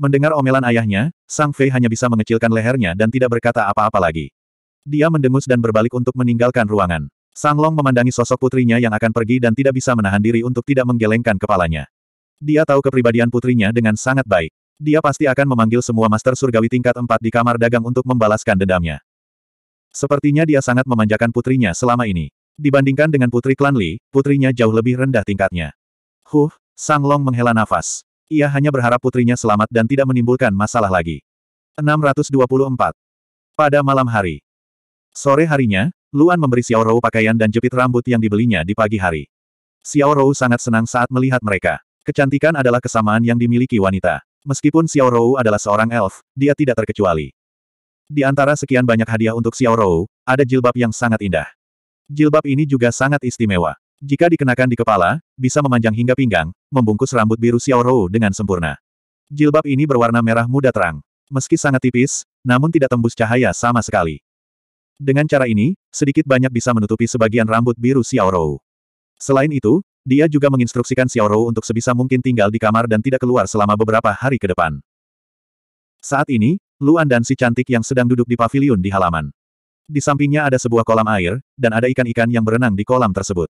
Mendengar omelan ayahnya, Sang Fei hanya bisa mengecilkan lehernya dan tidak berkata apa-apa lagi. Dia mendengus dan berbalik untuk meninggalkan ruangan. Sang Long memandangi sosok putrinya yang akan pergi dan tidak bisa menahan diri untuk tidak menggelengkan kepalanya. Dia tahu kepribadian putrinya dengan sangat baik. Dia pasti akan memanggil semua master surgawi tingkat 4 di kamar dagang untuk membalaskan dendamnya. Sepertinya dia sangat memanjakan putrinya selama ini. Dibandingkan dengan putri klan Li, putrinya jauh lebih rendah tingkatnya. Huh, Sang Long menghela nafas. Ia hanya berharap putrinya selamat dan tidak menimbulkan masalah lagi. 624. Pada malam hari. Sore harinya, Luan memberi Xiao Rou pakaian dan jepit rambut yang dibelinya di pagi hari. Xiao Rou sangat senang saat melihat mereka. Kecantikan adalah kesamaan yang dimiliki wanita. Meskipun Xiao Rou adalah seorang elf, dia tidak terkecuali. Di antara sekian banyak hadiah untuk Xiao Rou, ada jilbab yang sangat indah. Jilbab ini juga sangat istimewa. Jika dikenakan di kepala, bisa memanjang hingga pinggang, membungkus rambut biru Xiao Rou dengan sempurna. Jilbab ini berwarna merah muda terang. Meski sangat tipis, namun tidak tembus cahaya sama sekali. Dengan cara ini, sedikit banyak bisa menutupi sebagian rambut biru Xiao Rou. Selain itu, dia juga menginstruksikan Xiao Rou untuk sebisa mungkin tinggal di kamar dan tidak keluar selama beberapa hari ke depan. Saat ini, Luan dan si cantik yang sedang duduk di pavilion di halaman. Di sampingnya ada sebuah kolam air, dan ada ikan-ikan yang berenang di kolam tersebut.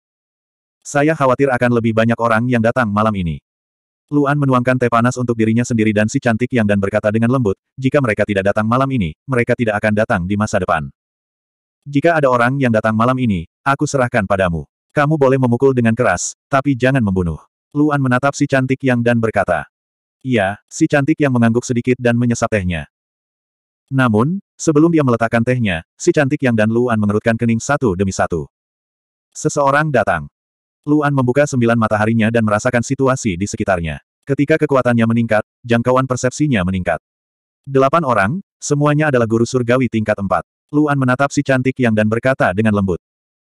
Saya khawatir akan lebih banyak orang yang datang malam ini. Luan menuangkan teh panas untuk dirinya sendiri dan si cantik yang dan berkata dengan lembut, jika mereka tidak datang malam ini, mereka tidak akan datang di masa depan. Jika ada orang yang datang malam ini, aku serahkan padamu. Kamu boleh memukul dengan keras, tapi jangan membunuh. Luan menatap si cantik yang dan berkata. Iya, si cantik yang mengangguk sedikit dan menyesap tehnya. Namun, sebelum dia meletakkan tehnya, si cantik yang dan Luan mengerutkan kening satu demi satu. Seseorang datang. Luan membuka sembilan mataharinya dan merasakan situasi di sekitarnya. Ketika kekuatannya meningkat, jangkauan persepsinya meningkat. Delapan orang, semuanya adalah guru surgawi tingkat empat. Luan menatap si cantik yang dan berkata dengan lembut.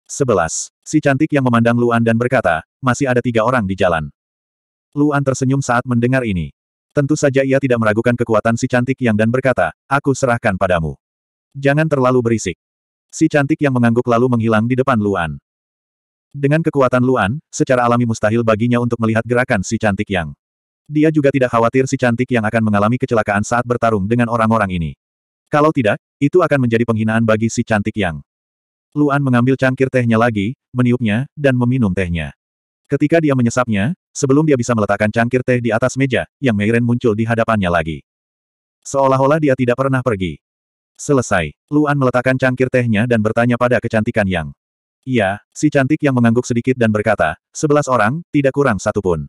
Sebelas. Si cantik yang memandang Luan dan berkata, masih ada tiga orang di jalan. Luan tersenyum saat mendengar ini. Tentu saja ia tidak meragukan kekuatan si cantik yang dan berkata, aku serahkan padamu. Jangan terlalu berisik. Si cantik yang mengangguk lalu menghilang di depan Luan. Dengan kekuatan Luan, secara alami mustahil baginya untuk melihat gerakan si cantik yang. Dia juga tidak khawatir si cantik yang akan mengalami kecelakaan saat bertarung dengan orang-orang ini. Kalau tidak, itu akan menjadi penghinaan bagi si cantik yang. Luan mengambil cangkir tehnya lagi, meniupnya, dan meminum tehnya. Ketika dia menyesapnya, Sebelum dia bisa meletakkan cangkir teh di atas meja, yang Meiren muncul di hadapannya lagi. Seolah-olah dia tidak pernah pergi. Selesai. Luan meletakkan cangkir tehnya dan bertanya pada kecantikan Yang. Iya, si cantik yang mengangguk sedikit dan berkata, sebelas orang, tidak kurang satu pun.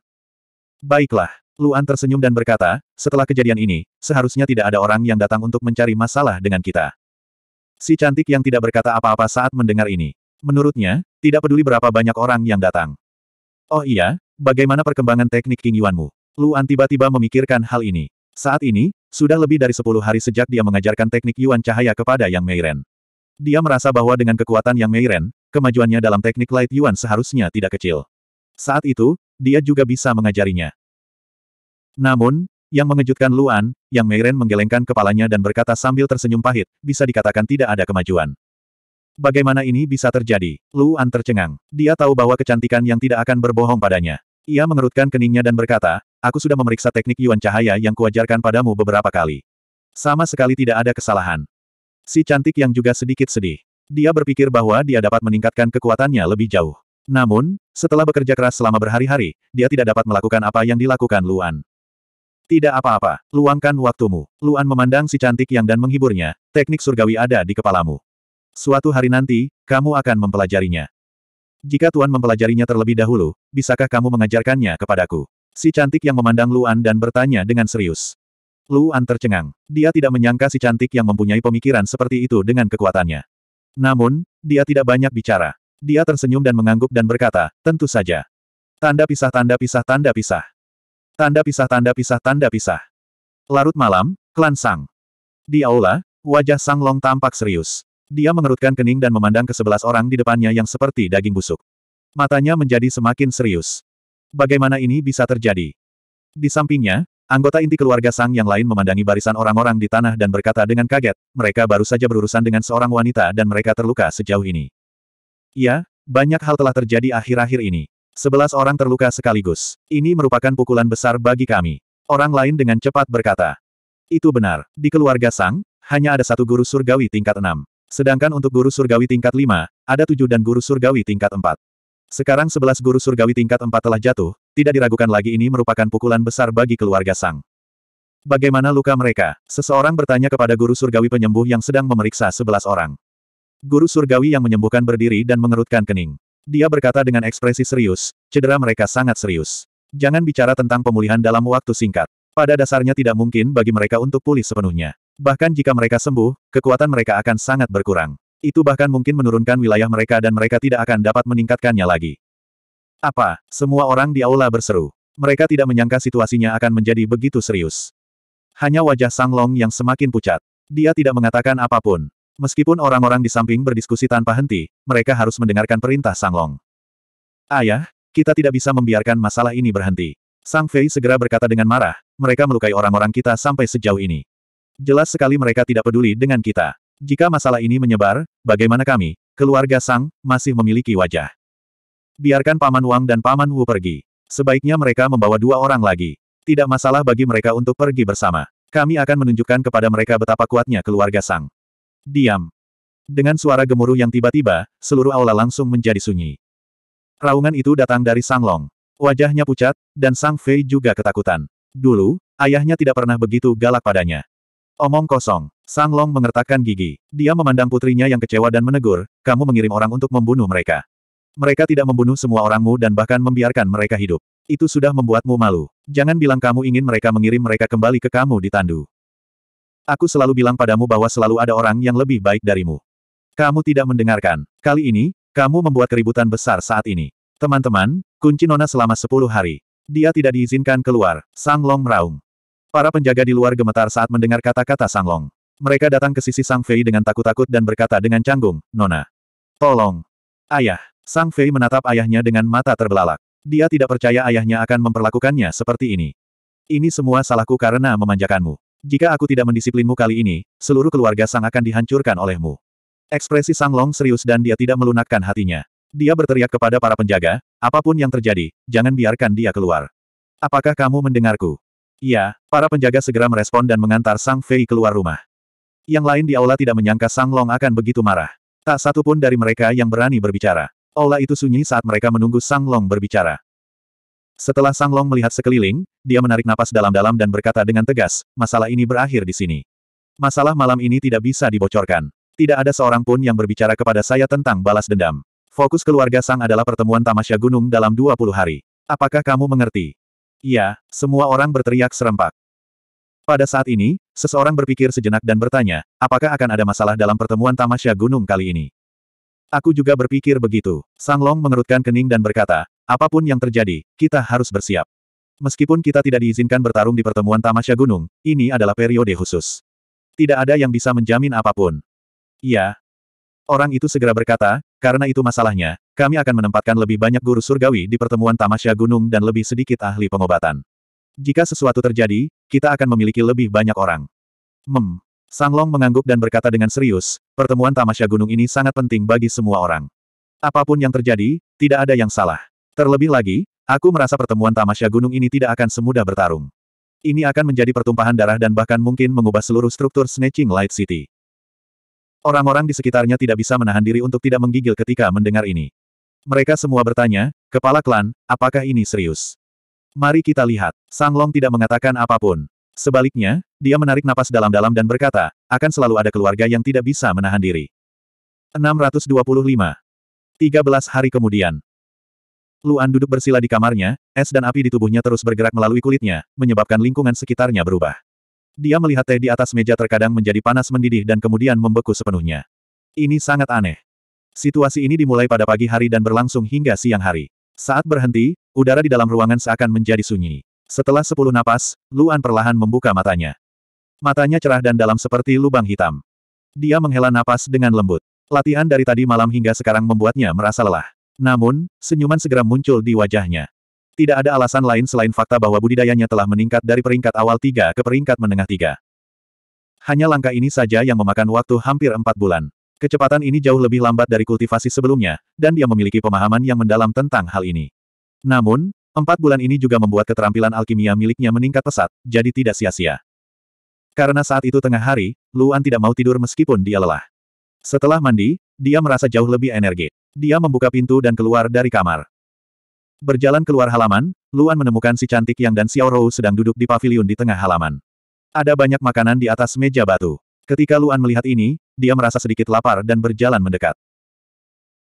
Baiklah. Luan tersenyum dan berkata, setelah kejadian ini, seharusnya tidak ada orang yang datang untuk mencari masalah dengan kita. Si cantik yang tidak berkata apa-apa saat mendengar ini. Menurutnya, tidak peduli berapa banyak orang yang datang. Oh iya, bagaimana perkembangan teknik King Yuanmu? Luan tiba-tiba memikirkan hal ini. Saat ini, sudah lebih dari sepuluh hari sejak dia mengajarkan teknik Yuan cahaya kepada Yang Meiren. Dia merasa bahwa dengan kekuatan Yang Meiren, kemajuannya dalam teknik Light Yuan seharusnya tidak kecil. Saat itu, dia juga bisa mengajarinya. Namun, yang mengejutkan Luan, Yang Meiren menggelengkan kepalanya dan berkata sambil tersenyum pahit, bisa dikatakan tidak ada kemajuan. Bagaimana ini bisa terjadi? Luan tercengang. Dia tahu bahwa kecantikan yang tidak akan berbohong padanya. Ia mengerutkan keningnya dan berkata, aku sudah memeriksa teknik Yuan Cahaya yang kuajarkan padamu beberapa kali. Sama sekali tidak ada kesalahan. Si cantik yang juga sedikit sedih. Dia berpikir bahwa dia dapat meningkatkan kekuatannya lebih jauh. Namun, setelah bekerja keras selama berhari-hari, dia tidak dapat melakukan apa yang dilakukan Luan. Tidak apa-apa, luangkan waktumu. Luan memandang si cantik yang dan menghiburnya, teknik surgawi ada di kepalamu. Suatu hari nanti, kamu akan mempelajarinya. Jika Tuan mempelajarinya terlebih dahulu, bisakah kamu mengajarkannya kepadaku? Si cantik yang memandang Luan dan bertanya dengan serius. Luan tercengang. Dia tidak menyangka si cantik yang mempunyai pemikiran seperti itu dengan kekuatannya. Namun, dia tidak banyak bicara. Dia tersenyum dan mengangguk dan berkata, tentu saja. Tanda pisah tanda pisah tanda pisah. Tanda pisah tanda pisah tanda pisah. Larut malam, klan Sang. Di aula, wajah Sang Long tampak serius. Dia mengerutkan kening dan memandang ke sebelas orang di depannya yang seperti daging busuk. Matanya menjadi semakin serius. Bagaimana ini bisa terjadi? Di sampingnya, anggota inti keluarga Sang yang lain memandangi barisan orang-orang di tanah dan berkata dengan kaget, mereka baru saja berurusan dengan seorang wanita dan mereka terluka sejauh ini. Ya, banyak hal telah terjadi akhir-akhir ini. Sebelas orang terluka sekaligus. Ini merupakan pukulan besar bagi kami. Orang lain dengan cepat berkata. Itu benar. Di keluarga Sang, hanya ada satu guru surgawi tingkat enam. Sedangkan untuk guru surgawi tingkat 5, ada tujuh dan guru surgawi tingkat 4. Sekarang sebelas guru surgawi tingkat 4 telah jatuh, tidak diragukan lagi ini merupakan pukulan besar bagi keluarga Sang. Bagaimana luka mereka? Seseorang bertanya kepada guru surgawi penyembuh yang sedang memeriksa sebelas orang. Guru surgawi yang menyembuhkan berdiri dan mengerutkan kening. Dia berkata dengan ekspresi serius, cedera mereka sangat serius. Jangan bicara tentang pemulihan dalam waktu singkat. Pada dasarnya tidak mungkin bagi mereka untuk pulih sepenuhnya. Bahkan jika mereka sembuh, kekuatan mereka akan sangat berkurang. Itu bahkan mungkin menurunkan wilayah mereka dan mereka tidak akan dapat meningkatkannya lagi. Apa? Semua orang di aula berseru. Mereka tidak menyangka situasinya akan menjadi begitu serius. Hanya wajah Sang Long yang semakin pucat. Dia tidak mengatakan apapun. Meskipun orang-orang di samping berdiskusi tanpa henti, mereka harus mendengarkan perintah Sang Long. Ayah, kita tidak bisa membiarkan masalah ini berhenti. Sang Fei segera berkata dengan marah, mereka melukai orang-orang kita sampai sejauh ini. Jelas sekali mereka tidak peduli dengan kita. Jika masalah ini menyebar, bagaimana kami, keluarga Sang, masih memiliki wajah? Biarkan Paman Wang dan Paman Wu pergi. Sebaiknya mereka membawa dua orang lagi. Tidak masalah bagi mereka untuk pergi bersama. Kami akan menunjukkan kepada mereka betapa kuatnya keluarga Sang. Diam. Dengan suara gemuruh yang tiba-tiba, seluruh aula langsung menjadi sunyi. Raungan itu datang dari Sang Long. Wajahnya pucat, dan Sang Fei juga ketakutan. Dulu, ayahnya tidak pernah begitu galak padanya. Omong kosong. Sang Long mengertakkan gigi. Dia memandang putrinya yang kecewa dan menegur, kamu mengirim orang untuk membunuh mereka. Mereka tidak membunuh semua orangmu dan bahkan membiarkan mereka hidup. Itu sudah membuatmu malu. Jangan bilang kamu ingin mereka mengirim mereka kembali ke kamu di Tandu. Aku selalu bilang padamu bahwa selalu ada orang yang lebih baik darimu. Kamu tidak mendengarkan. Kali ini, kamu membuat keributan besar saat ini. Teman-teman, kunci Nona selama 10 hari. Dia tidak diizinkan keluar. Sang Long meraung. Para penjaga di luar gemetar saat mendengar kata-kata Sang Long. Mereka datang ke sisi Sang Fei dengan takut-takut dan berkata dengan canggung, Nona. Tolong. Ayah. Sang Fei menatap ayahnya dengan mata terbelalak. Dia tidak percaya ayahnya akan memperlakukannya seperti ini. Ini semua salahku karena memanjakanmu. Jika aku tidak mendisiplinmu kali ini, seluruh keluarga Sang akan dihancurkan olehmu. Ekspresi Sang Long serius dan dia tidak melunakkan hatinya. Dia berteriak kepada para penjaga, apapun yang terjadi, jangan biarkan dia keluar. Apakah kamu mendengarku? Iya, para penjaga segera merespon dan mengantar Sang Fei keluar rumah. Yang lain di aula tidak menyangka Sang Long akan begitu marah. Tak satu pun dari mereka yang berani berbicara. Aula itu sunyi saat mereka menunggu Sang Long berbicara. Setelah Sang Long melihat sekeliling, dia menarik napas dalam-dalam dan berkata dengan tegas, masalah ini berakhir di sini. Masalah malam ini tidak bisa dibocorkan. Tidak ada seorang pun yang berbicara kepada saya tentang balas dendam. Fokus keluarga Sang adalah pertemuan Tamasya Gunung dalam 20 hari. Apakah kamu mengerti? Iya, semua orang berteriak serempak. Pada saat ini, seseorang berpikir sejenak dan bertanya, apakah akan ada masalah dalam pertemuan tamasya gunung kali ini? Aku juga berpikir begitu. Sang Long mengerutkan kening dan berkata, apapun yang terjadi, kita harus bersiap. Meskipun kita tidak diizinkan bertarung di pertemuan tamasya gunung, ini adalah periode khusus. Tidak ada yang bisa menjamin apapun. Iya, Orang itu segera berkata, karena itu masalahnya, kami akan menempatkan lebih banyak guru surgawi di pertemuan tamasya gunung dan lebih sedikit ahli pengobatan. Jika sesuatu terjadi, kita akan memiliki lebih banyak orang. Mem. Long mengangguk dan berkata dengan serius, pertemuan tamasya gunung ini sangat penting bagi semua orang. Apapun yang terjadi, tidak ada yang salah. Terlebih lagi, aku merasa pertemuan tamasya gunung ini tidak akan semudah bertarung. Ini akan menjadi pertumpahan darah dan bahkan mungkin mengubah seluruh struktur Snatching Light City. Orang-orang di sekitarnya tidak bisa menahan diri untuk tidak menggigil ketika mendengar ini. Mereka semua bertanya, kepala klan, apakah ini serius? Mari kita lihat. Sang Long tidak mengatakan apapun. Sebaliknya, dia menarik napas dalam-dalam dan berkata, akan selalu ada keluarga yang tidak bisa menahan diri. 625. 13 hari kemudian. Luan duduk bersila di kamarnya, es dan api di tubuhnya terus bergerak melalui kulitnya, menyebabkan lingkungan sekitarnya berubah. Dia melihat teh di atas meja terkadang menjadi panas mendidih dan kemudian membeku sepenuhnya. Ini sangat aneh. Situasi ini dimulai pada pagi hari dan berlangsung hingga siang hari. Saat berhenti, udara di dalam ruangan seakan menjadi sunyi. Setelah sepuluh napas, Luan perlahan membuka matanya. Matanya cerah dan dalam seperti lubang hitam. Dia menghela napas dengan lembut. Latihan dari tadi malam hingga sekarang membuatnya merasa lelah. Namun, senyuman segera muncul di wajahnya. Tidak ada alasan lain selain fakta bahwa budidayanya telah meningkat dari peringkat awal tiga ke peringkat menengah tiga. Hanya langkah ini saja yang memakan waktu hampir empat bulan. Kecepatan ini jauh lebih lambat dari kultivasi sebelumnya, dan dia memiliki pemahaman yang mendalam tentang hal ini. Namun, empat bulan ini juga membuat keterampilan alkimia miliknya meningkat pesat, jadi tidak sia-sia. Karena saat itu tengah hari, Luan tidak mau tidur meskipun dia lelah. Setelah mandi, dia merasa jauh lebih energi. Dia membuka pintu dan keluar dari kamar. Berjalan keluar halaman, Luan menemukan si cantik yang dan Xiao Rou sedang duduk di pavilion di tengah halaman. Ada banyak makanan di atas meja batu. Ketika Luan melihat ini, dia merasa sedikit lapar dan berjalan mendekat.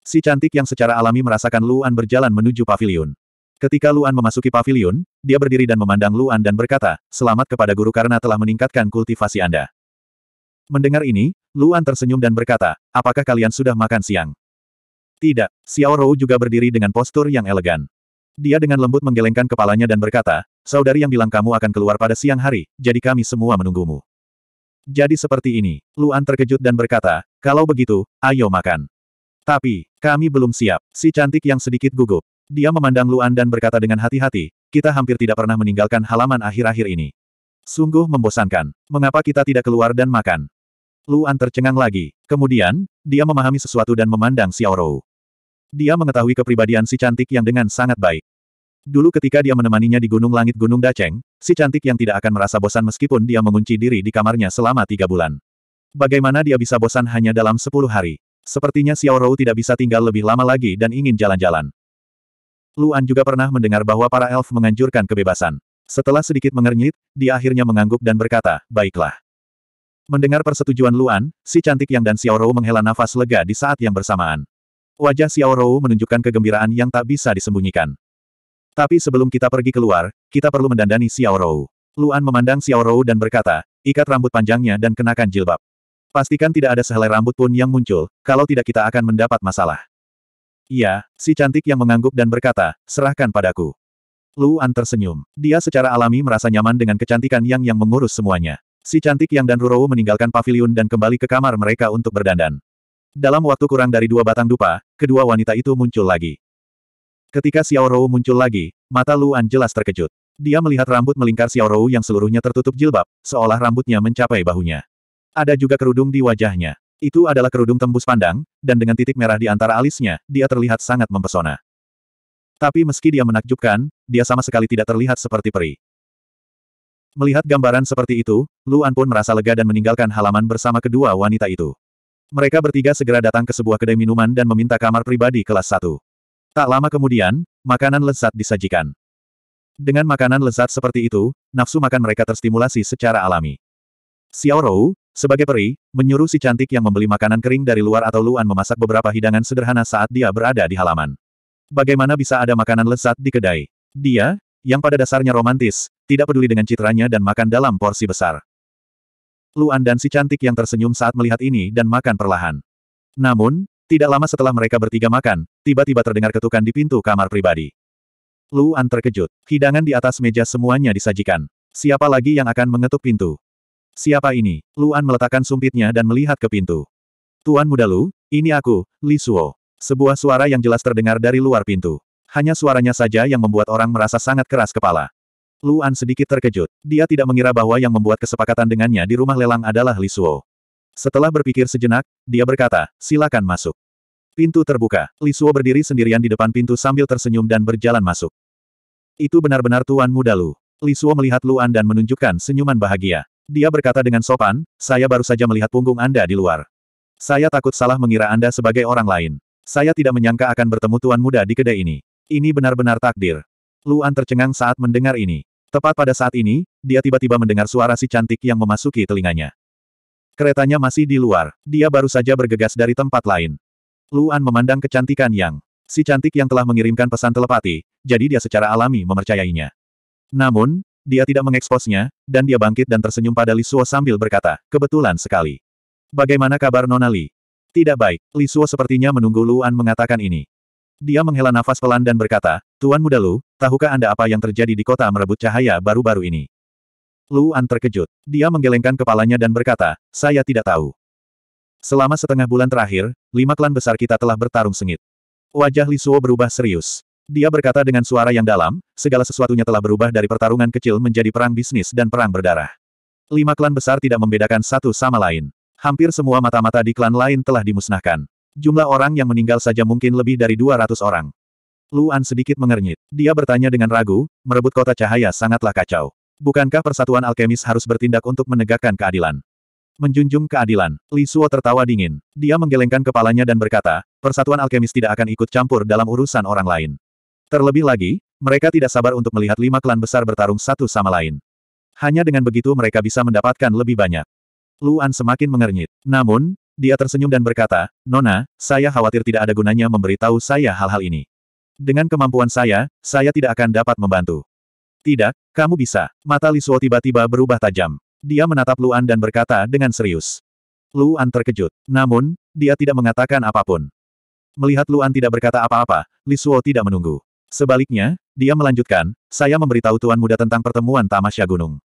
Si cantik yang secara alami merasakan Luan berjalan menuju pavilion. Ketika Luan memasuki pavilion, dia berdiri dan memandang Luan dan berkata, selamat kepada guru karena telah meningkatkan kultivasi Anda. Mendengar ini, Luan tersenyum dan berkata, apakah kalian sudah makan siang? Tidak, Xiao Rou juga berdiri dengan postur yang elegan. Dia dengan lembut menggelengkan kepalanya dan berkata, saudari yang bilang kamu akan keluar pada siang hari, jadi kami semua menunggumu. Jadi seperti ini, Luan terkejut dan berkata, kalau begitu, ayo makan. Tapi, kami belum siap, si cantik yang sedikit gugup. Dia memandang Luan dan berkata dengan hati-hati, kita hampir tidak pernah meninggalkan halaman akhir-akhir ini. Sungguh membosankan, mengapa kita tidak keluar dan makan? Luan tercengang lagi, kemudian, dia memahami sesuatu dan memandang Xiao Rou. Dia mengetahui kepribadian si cantik yang dengan sangat baik. Dulu ketika dia menemaninya di Gunung Langit Gunung Daceng, si cantik yang tidak akan merasa bosan meskipun dia mengunci diri di kamarnya selama tiga bulan. Bagaimana dia bisa bosan hanya dalam sepuluh hari? Sepertinya Xiao Rou tidak bisa tinggal lebih lama lagi dan ingin jalan-jalan. Luan juga pernah mendengar bahwa para elf menganjurkan kebebasan. Setelah sedikit mengernyit, dia akhirnya mengangguk dan berkata, baiklah. Mendengar persetujuan Luan, si cantik yang dan Xiao Rou menghela nafas lega di saat yang bersamaan. Wajah Xiao Rou menunjukkan kegembiraan yang tak bisa disembunyikan. Tapi sebelum kita pergi keluar, kita perlu mendandani Xiao Rou. Luan memandang Xiao Rou dan berkata, ikat rambut panjangnya dan kenakan jilbab. Pastikan tidak ada sehelai rambut pun yang muncul, kalau tidak kita akan mendapat masalah. Iya, si cantik yang mengangguk dan berkata, serahkan padaku. Luan tersenyum. Dia secara alami merasa nyaman dengan kecantikan Yang yang mengurus semuanya. Si cantik Yang dan Rurou meninggalkan pavilion dan kembali ke kamar mereka untuk berdandan. Dalam waktu kurang dari dua batang dupa, kedua wanita itu muncul lagi. Ketika Xiao Rou muncul lagi, mata Luan jelas terkejut. Dia melihat rambut melingkar Xiao Rou yang seluruhnya tertutup jilbab, seolah rambutnya mencapai bahunya. Ada juga kerudung di wajahnya. Itu adalah kerudung tembus pandang, dan dengan titik merah di antara alisnya, dia terlihat sangat mempesona. Tapi meski dia menakjubkan, dia sama sekali tidak terlihat seperti peri. Melihat gambaran seperti itu, Luan pun merasa lega dan meninggalkan halaman bersama kedua wanita itu. Mereka bertiga segera datang ke sebuah kedai minuman dan meminta kamar pribadi kelas 1. Tak lama kemudian, makanan lezat disajikan. Dengan makanan lezat seperti itu, nafsu makan mereka terstimulasi secara alami. Xiao Rou, sebagai peri, menyuruh si cantik yang membeli makanan kering dari luar atau Luan memasak beberapa hidangan sederhana saat dia berada di halaman. Bagaimana bisa ada makanan lezat di kedai? Dia, yang pada dasarnya romantis, tidak peduli dengan citranya dan makan dalam porsi besar. Luan dan si cantik yang tersenyum saat melihat ini dan makan perlahan. Namun, tidak lama setelah mereka bertiga makan, tiba-tiba terdengar ketukan di pintu kamar pribadi. Luan terkejut. Hidangan di atas meja semuanya disajikan. Siapa lagi yang akan mengetuk pintu? Siapa ini? Luan meletakkan sumpitnya dan melihat ke pintu. Tuan muda Lu, ini aku, Li Suo. Sebuah suara yang jelas terdengar dari luar pintu. Hanya suaranya saja yang membuat orang merasa sangat keras kepala. Luan sedikit terkejut. Dia tidak mengira bahwa yang membuat kesepakatan dengannya di rumah lelang adalah Li Suo. Setelah berpikir sejenak, dia berkata, silakan masuk. Pintu terbuka. Li Suo berdiri sendirian di depan pintu sambil tersenyum dan berjalan masuk. Itu benar-benar Tuan Muda Lu. Li Suo melihat Luan dan menunjukkan senyuman bahagia. Dia berkata dengan sopan, saya baru saja melihat punggung Anda di luar. Saya takut salah mengira Anda sebagai orang lain. Saya tidak menyangka akan bertemu Tuan Muda di kedai ini. Ini benar-benar takdir. Luan tercengang saat mendengar ini. Tepat pada saat ini, dia tiba-tiba mendengar suara si cantik yang memasuki telinganya. Keretanya masih di luar, dia baru saja bergegas dari tempat lain. Luan memandang kecantikan Yang. Si cantik yang telah mengirimkan pesan telepati, jadi dia secara alami mempercayainya. Namun, dia tidak mengeksposnya, dan dia bangkit dan tersenyum pada Lisuo sambil berkata, kebetulan sekali. Bagaimana kabar Nona Li? Tidak baik, Lisuo sepertinya menunggu Luan mengatakan ini. Dia menghela nafas pelan dan berkata, Tuan Muda Lu, tahukah Anda apa yang terjadi di kota merebut cahaya baru-baru ini? Luan terkejut. Dia menggelengkan kepalanya dan berkata, saya tidak tahu. Selama setengah bulan terakhir, lima klan besar kita telah bertarung sengit. Wajah Li Lisuo berubah serius. Dia berkata dengan suara yang dalam, segala sesuatunya telah berubah dari pertarungan kecil menjadi perang bisnis dan perang berdarah. Lima klan besar tidak membedakan satu sama lain. Hampir semua mata-mata di klan lain telah dimusnahkan. Jumlah orang yang meninggal saja mungkin lebih dari 200 orang. Luan sedikit mengernyit. Dia bertanya dengan ragu, merebut kota cahaya sangatlah kacau. Bukankah persatuan alkemis harus bertindak untuk menegakkan keadilan? Menjunjung keadilan, Li Suo tertawa dingin. Dia menggelengkan kepalanya dan berkata, persatuan alkemis tidak akan ikut campur dalam urusan orang lain. Terlebih lagi, mereka tidak sabar untuk melihat lima klan besar bertarung satu sama lain. Hanya dengan begitu mereka bisa mendapatkan lebih banyak. Luan semakin mengernyit. Namun, dia tersenyum dan berkata, Nona, saya khawatir tidak ada gunanya memberitahu saya hal-hal ini. Dengan kemampuan saya, saya tidak akan dapat membantu. Tidak, kamu bisa. Mata Lisuo tiba-tiba berubah tajam. Dia menatap Luan dan berkata dengan serius. Luan terkejut. Namun, dia tidak mengatakan apapun. Melihat Luan tidak berkata apa-apa, Lisuo tidak menunggu. Sebaliknya, dia melanjutkan, saya memberitahu Tuan Muda tentang pertemuan Tamasya Gunung.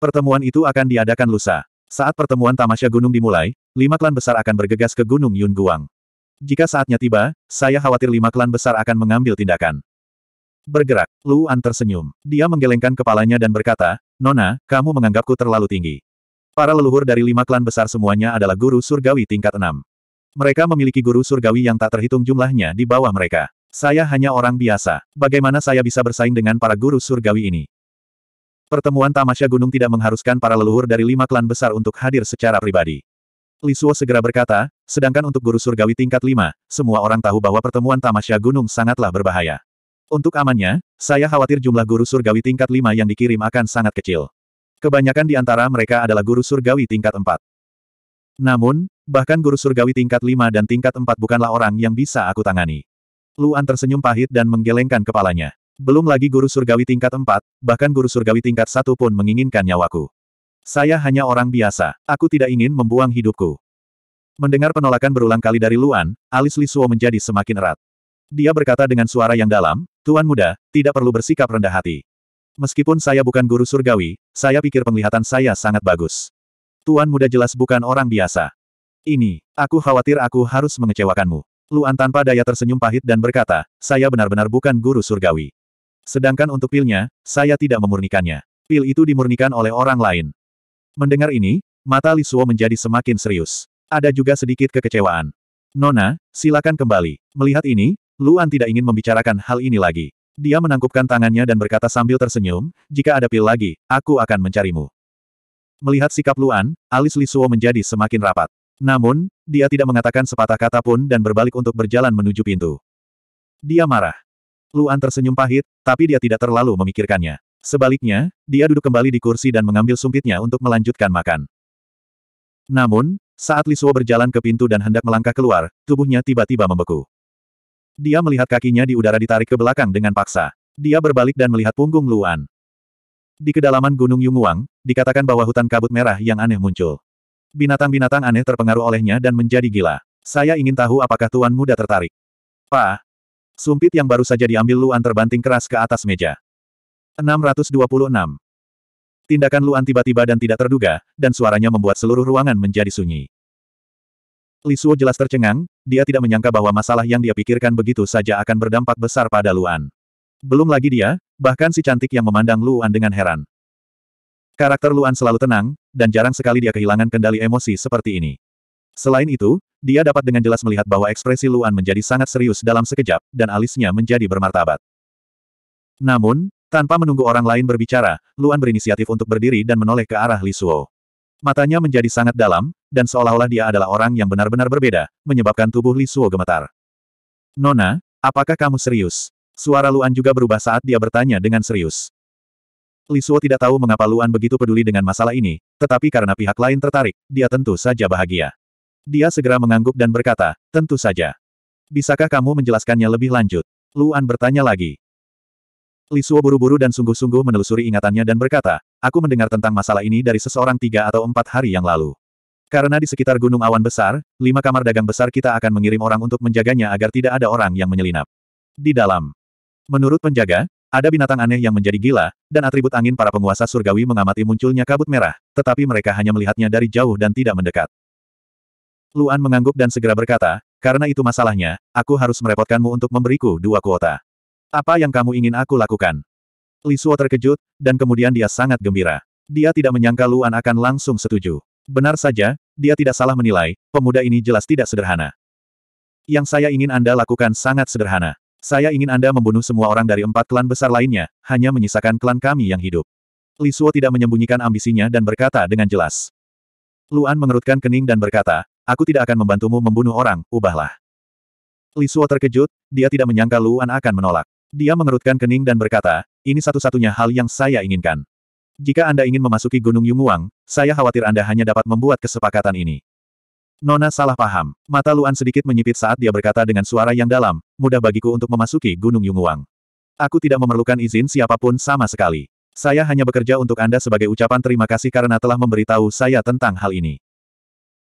Pertemuan itu akan diadakan lusa. Saat pertemuan Tamasya Gunung dimulai, lima klan besar akan bergegas ke Gunung Yun Guang. Jika saatnya tiba, saya khawatir lima klan besar akan mengambil tindakan. Bergerak, Luan tersenyum. Dia menggelengkan kepalanya dan berkata, Nona, kamu menganggapku terlalu tinggi. Para leluhur dari lima klan besar semuanya adalah guru surgawi tingkat enam. Mereka memiliki guru surgawi yang tak terhitung jumlahnya di bawah mereka. Saya hanya orang biasa. Bagaimana saya bisa bersaing dengan para guru surgawi ini? Pertemuan Tamasya Gunung tidak mengharuskan para leluhur dari lima klan besar untuk hadir secara pribadi. Lisuo segera berkata, sedangkan untuk guru surgawi tingkat lima, semua orang tahu bahwa pertemuan Tamasya Gunung sangatlah berbahaya. Untuk amannya, saya khawatir jumlah guru surgawi tingkat lima yang dikirim akan sangat kecil. Kebanyakan di antara mereka adalah guru surgawi tingkat empat. Namun, bahkan guru surgawi tingkat lima dan tingkat empat bukanlah orang yang bisa aku tangani. Luan tersenyum pahit dan menggelengkan kepalanya. Belum lagi guru surgawi tingkat 4, bahkan guru surgawi tingkat satu pun menginginkan nyawaku. Saya hanya orang biasa, aku tidak ingin membuang hidupku. Mendengar penolakan berulang kali dari Luan, alis Lisuo menjadi semakin erat. Dia berkata dengan suara yang dalam, Tuan muda, tidak perlu bersikap rendah hati. Meskipun saya bukan guru surgawi, saya pikir penglihatan saya sangat bagus. Tuan muda jelas bukan orang biasa. Ini, aku khawatir aku harus mengecewakanmu. Luan tanpa daya tersenyum pahit dan berkata, saya benar-benar bukan guru surgawi. Sedangkan untuk pilnya, saya tidak memurnikannya. Pil itu dimurnikan oleh orang lain. Mendengar ini, mata Li Suo menjadi semakin serius. Ada juga sedikit kekecewaan. Nona, silakan kembali. Melihat ini, Luan tidak ingin membicarakan hal ini lagi. Dia menangkupkan tangannya dan berkata sambil tersenyum, jika ada pil lagi, aku akan mencarimu. Melihat sikap Luan, alis Li Suo menjadi semakin rapat. Namun, dia tidak mengatakan sepatah kata pun dan berbalik untuk berjalan menuju pintu. Dia marah. Luan tersenyum pahit, tapi dia tidak terlalu memikirkannya. Sebaliknya, dia duduk kembali di kursi dan mengambil sumpitnya untuk melanjutkan makan. Namun, saat Lisuo berjalan ke pintu dan hendak melangkah keluar, tubuhnya tiba-tiba membeku. Dia melihat kakinya di udara ditarik ke belakang dengan paksa. Dia berbalik dan melihat punggung Luan. Di kedalaman Gunung Yunguang, dikatakan bahwa hutan kabut merah yang aneh muncul. Binatang-binatang aneh terpengaruh olehnya dan menjadi gila. Saya ingin tahu apakah Tuan Muda tertarik. Pa, Sumpit yang baru saja diambil Luan terbanting keras ke atas meja. 626. Tindakan Luan tiba-tiba dan tidak terduga, dan suaranya membuat seluruh ruangan menjadi sunyi. Li Lisuo jelas tercengang, dia tidak menyangka bahwa masalah yang dia pikirkan begitu saja akan berdampak besar pada Luan. Belum lagi dia, bahkan si cantik yang memandang Luan dengan heran. Karakter Luan selalu tenang, dan jarang sekali dia kehilangan kendali emosi seperti ini. Selain itu, dia dapat dengan jelas melihat bahwa ekspresi Luan menjadi sangat serius dalam sekejap, dan alisnya menjadi bermartabat. Namun, tanpa menunggu orang lain berbicara, Luan berinisiatif untuk berdiri dan menoleh ke arah Li Suo. Matanya menjadi sangat dalam, dan seolah-olah dia adalah orang yang benar-benar berbeda, menyebabkan tubuh Li Suo gemetar. Nona, apakah kamu serius? Suara Luan juga berubah saat dia bertanya dengan serius. Li Suo tidak tahu mengapa Luan begitu peduli dengan masalah ini, tetapi karena pihak lain tertarik, dia tentu saja bahagia. Dia segera mengangguk dan berkata, tentu saja. Bisakah kamu menjelaskannya lebih lanjut? Luan bertanya lagi. Li Suo buru-buru dan sungguh-sungguh menelusuri ingatannya dan berkata, aku mendengar tentang masalah ini dari seseorang tiga atau empat hari yang lalu. Karena di sekitar gunung awan besar, lima kamar dagang besar kita akan mengirim orang untuk menjaganya agar tidak ada orang yang menyelinap. Di dalam. Menurut penjaga, ada binatang aneh yang menjadi gila, dan atribut angin para penguasa surgawi mengamati munculnya kabut merah, tetapi mereka hanya melihatnya dari jauh dan tidak mendekat. Luan mengangguk dan segera berkata, karena itu masalahnya, aku harus merepotkanmu untuk memberiku dua kuota. Apa yang kamu ingin aku lakukan? Li Lisuo terkejut, dan kemudian dia sangat gembira. Dia tidak menyangka Luan akan langsung setuju. Benar saja, dia tidak salah menilai, pemuda ini jelas tidak sederhana. Yang saya ingin Anda lakukan sangat sederhana. Saya ingin Anda membunuh semua orang dari empat klan besar lainnya, hanya menyisakan klan kami yang hidup. Li Lisuo tidak menyembunyikan ambisinya dan berkata dengan jelas. Luan mengerutkan kening dan berkata, Aku tidak akan membantumu membunuh orang, ubahlah. Li Suo terkejut, dia tidak menyangka Luan akan menolak. Dia mengerutkan kening dan berkata, ini satu-satunya hal yang saya inginkan. Jika Anda ingin memasuki Gunung Yumuang, saya khawatir Anda hanya dapat membuat kesepakatan ini. Nona salah paham. Mata Luan sedikit menyipit saat dia berkata dengan suara yang dalam, mudah bagiku untuk memasuki Gunung Yumuang. Aku tidak memerlukan izin siapapun sama sekali. Saya hanya bekerja untuk Anda sebagai ucapan terima kasih karena telah memberitahu saya tentang hal ini.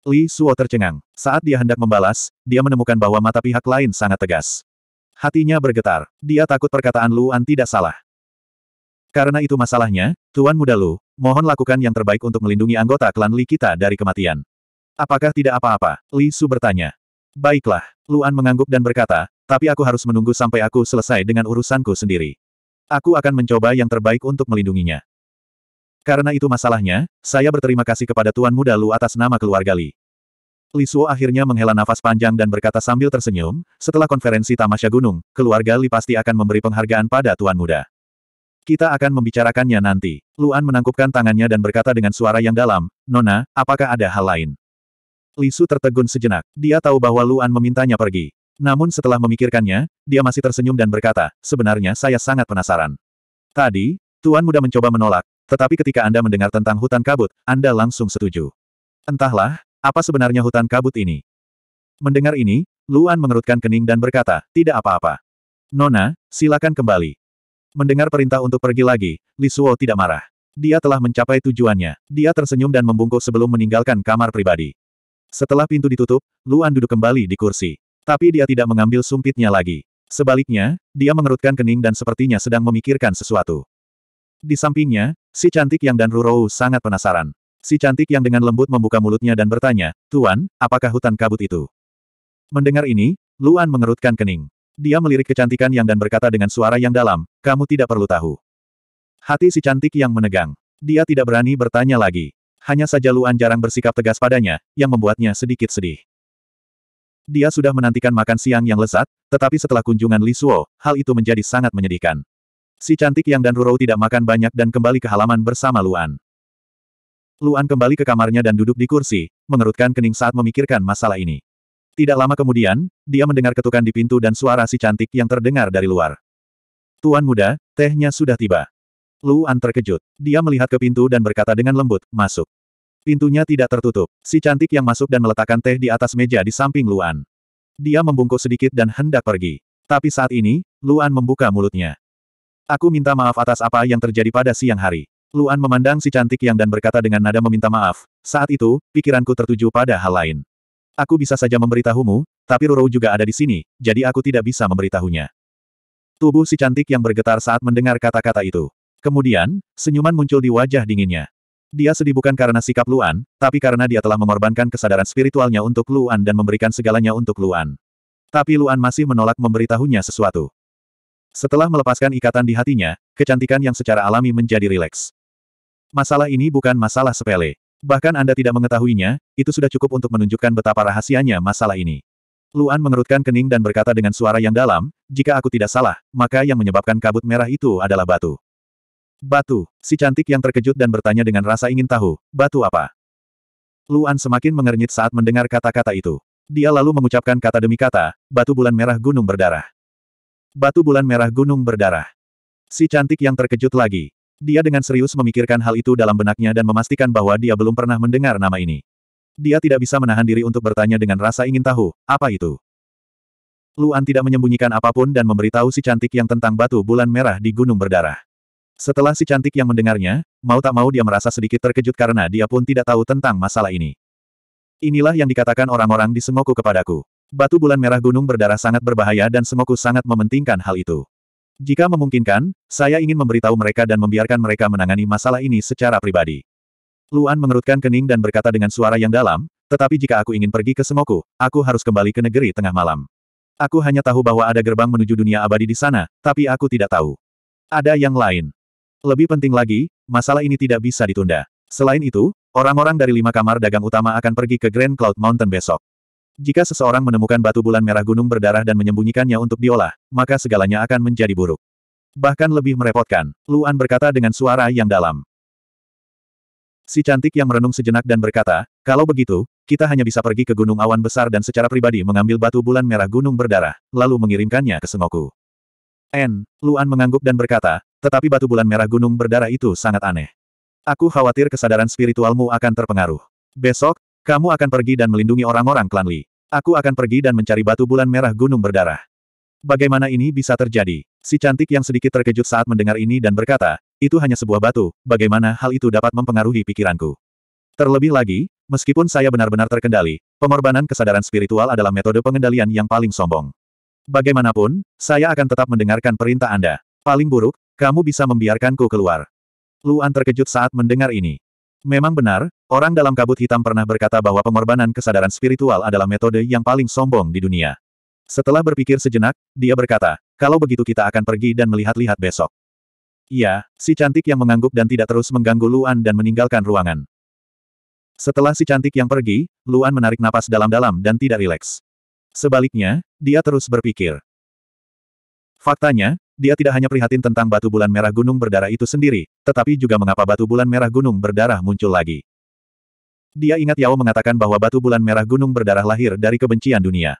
Li Suo tercengang. Saat dia hendak membalas, dia menemukan bahwa mata pihak lain sangat tegas. Hatinya bergetar. Dia takut perkataan Luan tidak salah. Karena itu masalahnya, Tuan Muda Lu, mohon lakukan yang terbaik untuk melindungi anggota klan Li kita dari kematian. Apakah tidak apa-apa? Li Su bertanya. Baiklah, Luan mengangguk dan berkata, tapi aku harus menunggu sampai aku selesai dengan urusanku sendiri. Aku akan mencoba yang terbaik untuk melindunginya. Karena itu masalahnya, saya berterima kasih kepada Tuan Muda Lu atas nama keluarga Li. Li Suo akhirnya menghela nafas panjang dan berkata sambil tersenyum, setelah konferensi Tamasya Gunung, keluarga Li pasti akan memberi penghargaan pada Tuan Muda. Kita akan membicarakannya nanti. Luan menangkupkan tangannya dan berkata dengan suara yang dalam, Nona, apakah ada hal lain? Li Su tertegun sejenak. Dia tahu bahwa Luan memintanya pergi. Namun setelah memikirkannya, dia masih tersenyum dan berkata, sebenarnya saya sangat penasaran. Tadi, Tuan Muda mencoba menolak, tetapi ketika Anda mendengar tentang hutan kabut, Anda langsung setuju. Entahlah, apa sebenarnya hutan kabut ini? Mendengar ini, Luan mengerutkan kening dan berkata, tidak apa-apa. Nona, silakan kembali. Mendengar perintah untuk pergi lagi, Li Suo tidak marah. Dia telah mencapai tujuannya. Dia tersenyum dan membungkuk sebelum meninggalkan kamar pribadi. Setelah pintu ditutup, Luan duduk kembali di kursi. Tapi dia tidak mengambil sumpitnya lagi. Sebaliknya, dia mengerutkan kening dan sepertinya sedang memikirkan sesuatu. Di sampingnya, Si cantik yang dan Rurou sangat penasaran. Si cantik yang dengan lembut membuka mulutnya dan bertanya, Tuan, apakah hutan kabut itu? Mendengar ini, Luan mengerutkan kening. Dia melirik kecantikan yang dan berkata dengan suara yang dalam, kamu tidak perlu tahu. Hati si cantik yang menegang. Dia tidak berani bertanya lagi. Hanya saja Luan jarang bersikap tegas padanya, yang membuatnya sedikit sedih. Dia sudah menantikan makan siang yang lezat, tetapi setelah kunjungan Li Suo, hal itu menjadi sangat menyedihkan. Si cantik yang dan Rurou tidak makan banyak dan kembali ke halaman bersama Luan. Luan kembali ke kamarnya dan duduk di kursi, mengerutkan kening saat memikirkan masalah ini. Tidak lama kemudian, dia mendengar ketukan di pintu dan suara si cantik yang terdengar dari luar. Tuan muda, tehnya sudah tiba. Luan terkejut. Dia melihat ke pintu dan berkata dengan lembut, masuk. Pintunya tidak tertutup. Si cantik yang masuk dan meletakkan teh di atas meja di samping Luan. Dia membungkuk sedikit dan hendak pergi. Tapi saat ini, Luan membuka mulutnya. Aku minta maaf atas apa yang terjadi pada siang hari. Luan memandang si cantik yang dan berkata dengan nada meminta maaf. Saat itu, pikiranku tertuju pada hal lain. Aku bisa saja memberitahumu, tapi Roro juga ada di sini, jadi aku tidak bisa memberitahunya. Tubuh si cantik yang bergetar saat mendengar kata-kata itu. Kemudian, senyuman muncul di wajah dinginnya. Dia sedih bukan karena sikap Luan, tapi karena dia telah mengorbankan kesadaran spiritualnya untuk Luan dan memberikan segalanya untuk Luan. Tapi Luan masih menolak memberitahunya sesuatu. Setelah melepaskan ikatan di hatinya, kecantikan yang secara alami menjadi rileks. Masalah ini bukan masalah sepele. Bahkan Anda tidak mengetahuinya, itu sudah cukup untuk menunjukkan betapa rahasianya masalah ini. Luan mengerutkan kening dan berkata dengan suara yang dalam, jika aku tidak salah, maka yang menyebabkan kabut merah itu adalah batu. Batu, si cantik yang terkejut dan bertanya dengan rasa ingin tahu, batu apa? Luan semakin mengernyit saat mendengar kata-kata itu. Dia lalu mengucapkan kata demi kata, batu bulan merah gunung berdarah. Batu bulan merah gunung berdarah. Si cantik yang terkejut lagi. Dia dengan serius memikirkan hal itu dalam benaknya dan memastikan bahwa dia belum pernah mendengar nama ini. Dia tidak bisa menahan diri untuk bertanya dengan rasa ingin tahu, apa itu? Luan tidak menyembunyikan apapun dan memberitahu si cantik yang tentang batu bulan merah di gunung berdarah. Setelah si cantik yang mendengarnya, mau tak mau dia merasa sedikit terkejut karena dia pun tidak tahu tentang masalah ini. Inilah yang dikatakan orang-orang di Sengoku kepadaku. Batu bulan merah gunung berdarah sangat berbahaya dan Semoku sangat mementingkan hal itu. Jika memungkinkan, saya ingin memberitahu mereka dan membiarkan mereka menangani masalah ini secara pribadi. Luan mengerutkan kening dan berkata dengan suara yang dalam, tetapi jika aku ingin pergi ke Semoku, aku harus kembali ke negeri tengah malam. Aku hanya tahu bahwa ada gerbang menuju dunia abadi di sana, tapi aku tidak tahu. Ada yang lain. Lebih penting lagi, masalah ini tidak bisa ditunda. Selain itu, orang-orang dari lima kamar dagang utama akan pergi ke Grand Cloud Mountain besok. Jika seseorang menemukan batu bulan merah gunung berdarah dan menyembunyikannya untuk diolah, maka segalanya akan menjadi buruk. Bahkan lebih merepotkan, Luan berkata dengan suara yang dalam. Si cantik yang merenung sejenak dan berkata, kalau begitu, kita hanya bisa pergi ke gunung awan besar dan secara pribadi mengambil batu bulan merah gunung berdarah, lalu mengirimkannya ke Sengoku. N. Luan mengangguk dan berkata, tetapi batu bulan merah gunung berdarah itu sangat aneh. Aku khawatir kesadaran spiritualmu akan terpengaruh. Besok, kamu akan pergi dan melindungi orang-orang klan Li. Aku akan pergi dan mencari batu bulan merah gunung berdarah. Bagaimana ini bisa terjadi? Si cantik yang sedikit terkejut saat mendengar ini dan berkata, itu hanya sebuah batu, bagaimana hal itu dapat mempengaruhi pikiranku? Terlebih lagi, meskipun saya benar-benar terkendali, pengorbanan kesadaran spiritual adalah metode pengendalian yang paling sombong. Bagaimanapun, saya akan tetap mendengarkan perintah Anda. Paling buruk, kamu bisa membiarkanku keluar. Luan terkejut saat mendengar ini. Memang benar, orang dalam kabut hitam pernah berkata bahwa pengorbanan kesadaran spiritual adalah metode yang paling sombong di dunia. Setelah berpikir sejenak, dia berkata, kalau begitu kita akan pergi dan melihat-lihat besok. Iya, si cantik yang mengangguk dan tidak terus mengganggu Luan dan meninggalkan ruangan. Setelah si cantik yang pergi, Luan menarik napas dalam-dalam dan tidak rileks. Sebaliknya, dia terus berpikir. Faktanya, dia tidak hanya prihatin tentang batu bulan merah gunung berdarah itu sendiri, tetapi juga mengapa batu bulan merah gunung berdarah muncul lagi. Dia ingat Yao mengatakan bahwa batu bulan merah gunung berdarah lahir dari kebencian dunia.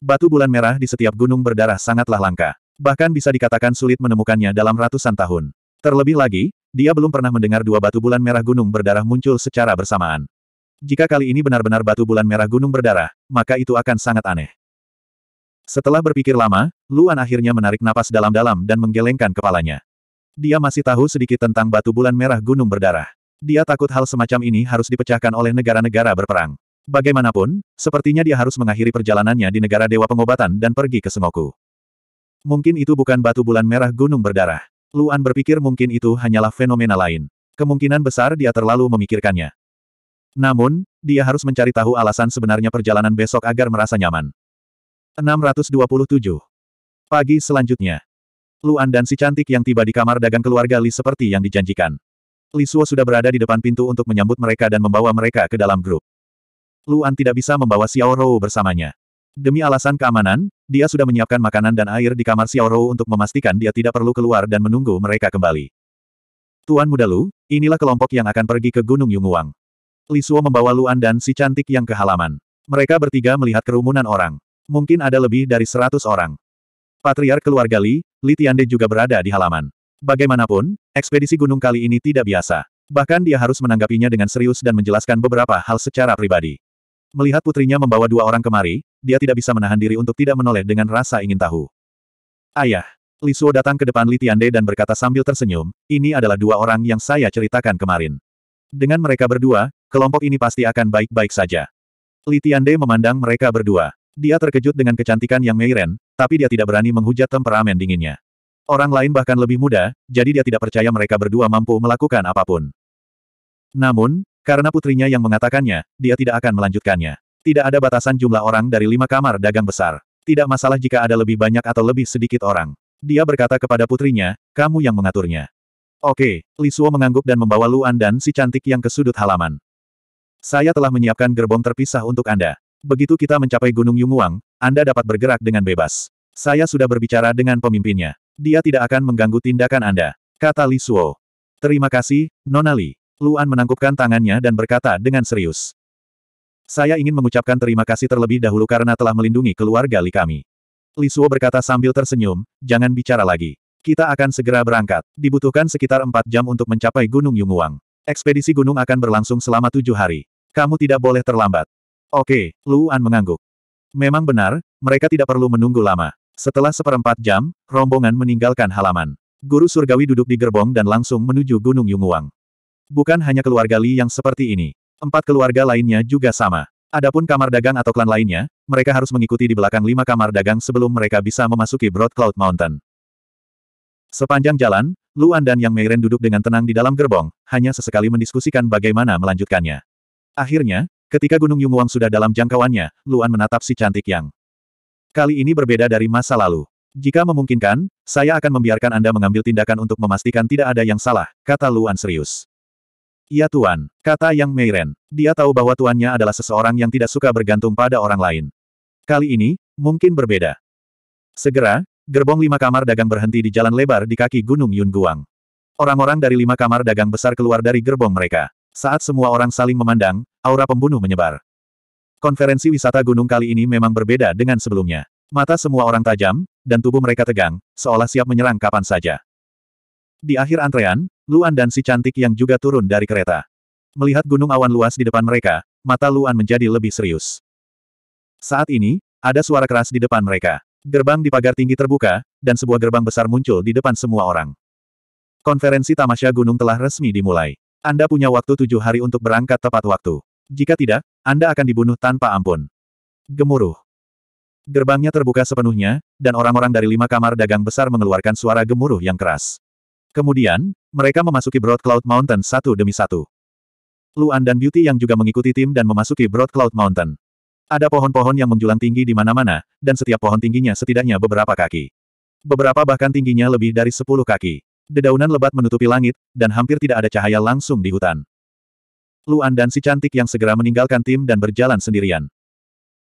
Batu bulan merah di setiap gunung berdarah sangatlah langka. Bahkan bisa dikatakan sulit menemukannya dalam ratusan tahun. Terlebih lagi, dia belum pernah mendengar dua batu bulan merah gunung berdarah muncul secara bersamaan. Jika kali ini benar-benar batu bulan merah gunung berdarah, maka itu akan sangat aneh. Setelah berpikir lama, Luan akhirnya menarik napas dalam-dalam dan menggelengkan kepalanya. Dia masih tahu sedikit tentang batu bulan merah gunung berdarah. Dia takut hal semacam ini harus dipecahkan oleh negara-negara berperang. Bagaimanapun, sepertinya dia harus mengakhiri perjalanannya di negara Dewa Pengobatan dan pergi ke Sengoku. Mungkin itu bukan batu bulan merah gunung berdarah. Luan berpikir mungkin itu hanyalah fenomena lain. Kemungkinan besar dia terlalu memikirkannya. Namun, dia harus mencari tahu alasan sebenarnya perjalanan besok agar merasa nyaman. 627. Pagi selanjutnya. Luan dan si cantik yang tiba di kamar dagang keluarga Li seperti yang dijanjikan. Li Suo sudah berada di depan pintu untuk menyambut mereka dan membawa mereka ke dalam grup. Luan tidak bisa membawa Xiao Rou bersamanya. Demi alasan keamanan, dia sudah menyiapkan makanan dan air di kamar Xiao Rou untuk memastikan dia tidak perlu keluar dan menunggu mereka kembali. Tuan Muda Lu, inilah kelompok yang akan pergi ke Gunung Yunguang. Li Suo membawa Luan dan si cantik yang ke halaman. Mereka bertiga melihat kerumunan orang mungkin ada lebih dari seratus orang. Patriark keluarga Li, Li Tiande juga berada di halaman. Bagaimanapun, ekspedisi gunung kali ini tidak biasa. Bahkan dia harus menanggapinya dengan serius dan menjelaskan beberapa hal secara pribadi. Melihat putrinya membawa dua orang kemari, dia tidak bisa menahan diri untuk tidak menoleh dengan rasa ingin tahu. Ayah, Li Suo datang ke depan Li Tiande dan berkata sambil tersenyum, ini adalah dua orang yang saya ceritakan kemarin. Dengan mereka berdua, kelompok ini pasti akan baik-baik saja. Li Tiande memandang mereka berdua. Dia terkejut dengan kecantikan yang Meiren, tapi dia tidak berani menghujat temperamen dinginnya. Orang lain bahkan lebih muda, jadi dia tidak percaya mereka berdua mampu melakukan apapun. Namun, karena putrinya yang mengatakannya, dia tidak akan melanjutkannya. Tidak ada batasan jumlah orang dari lima kamar dagang besar. Tidak masalah jika ada lebih banyak atau lebih sedikit orang. Dia berkata kepada putrinya, kamu yang mengaturnya. Oke, Lisuo mengangguk dan membawa Luan dan si cantik yang ke sudut halaman. Saya telah menyiapkan gerbong terpisah untuk Anda. Begitu kita mencapai Gunung Yunguang, Anda dapat bergerak dengan bebas. Saya sudah berbicara dengan pemimpinnya. Dia tidak akan mengganggu tindakan Anda. Kata Li Suo. Terima kasih, Nona Li. Luan menangkupkan tangannya dan berkata dengan serius. Saya ingin mengucapkan terima kasih terlebih dahulu karena telah melindungi keluarga Li kami. Li Suo berkata sambil tersenyum, jangan bicara lagi. Kita akan segera berangkat. Dibutuhkan sekitar empat jam untuk mencapai Gunung Yunguang. Ekspedisi gunung akan berlangsung selama tujuh hari. Kamu tidak boleh terlambat. Oke, Luan mengangguk. Memang benar, mereka tidak perlu menunggu lama. Setelah seperempat jam, rombongan meninggalkan halaman. Guru Surgawi duduk di gerbong dan langsung menuju Gunung Yunguang. Bukan hanya keluarga Li yang seperti ini. Empat keluarga lainnya juga sama. Adapun kamar dagang atau klan lainnya, mereka harus mengikuti di belakang lima kamar dagang sebelum mereka bisa memasuki Broad Cloud Mountain. Sepanjang jalan, Luan dan Yang Meiren duduk dengan tenang di dalam gerbong, hanya sesekali mendiskusikan bagaimana melanjutkannya. Akhirnya, Ketika Gunung Yunguang sudah dalam jangkauannya, Luan menatap si cantik yang kali ini berbeda dari masa lalu. Jika memungkinkan, saya akan membiarkan Anda mengambil tindakan untuk memastikan tidak ada yang salah, kata Luan serius. Ya Tuan, kata Yang Meiren. Dia tahu bahwa tuannya adalah seseorang yang tidak suka bergantung pada orang lain. Kali ini, mungkin berbeda. Segera, gerbong lima kamar dagang berhenti di jalan lebar di kaki Gunung Yunguang. Orang-orang dari lima kamar dagang besar keluar dari gerbong mereka. Saat semua orang saling memandang, Aura pembunuh menyebar. Konferensi wisata gunung kali ini memang berbeda dengan sebelumnya. Mata semua orang tajam, dan tubuh mereka tegang, seolah siap menyerang kapan saja. Di akhir antrean, Luan dan si cantik yang juga turun dari kereta. Melihat gunung awan luas di depan mereka, mata Luan menjadi lebih serius. Saat ini, ada suara keras di depan mereka. Gerbang di pagar tinggi terbuka, dan sebuah gerbang besar muncul di depan semua orang. Konferensi Tamasya Gunung telah resmi dimulai. Anda punya waktu tujuh hari untuk berangkat tepat waktu. Jika tidak, Anda akan dibunuh tanpa ampun. Gemuruh. Gerbangnya terbuka sepenuhnya, dan orang-orang dari lima kamar dagang besar mengeluarkan suara gemuruh yang keras. Kemudian, mereka memasuki Broad Cloud Mountain satu demi satu. Luan dan Beauty yang juga mengikuti tim dan memasuki Broad Cloud Mountain. Ada pohon-pohon yang menjulang tinggi di mana-mana, dan setiap pohon tingginya setidaknya beberapa kaki. Beberapa bahkan tingginya lebih dari sepuluh kaki. Dedaunan lebat menutupi langit, dan hampir tidak ada cahaya langsung di hutan. Luan dan si cantik yang segera meninggalkan tim dan berjalan sendirian.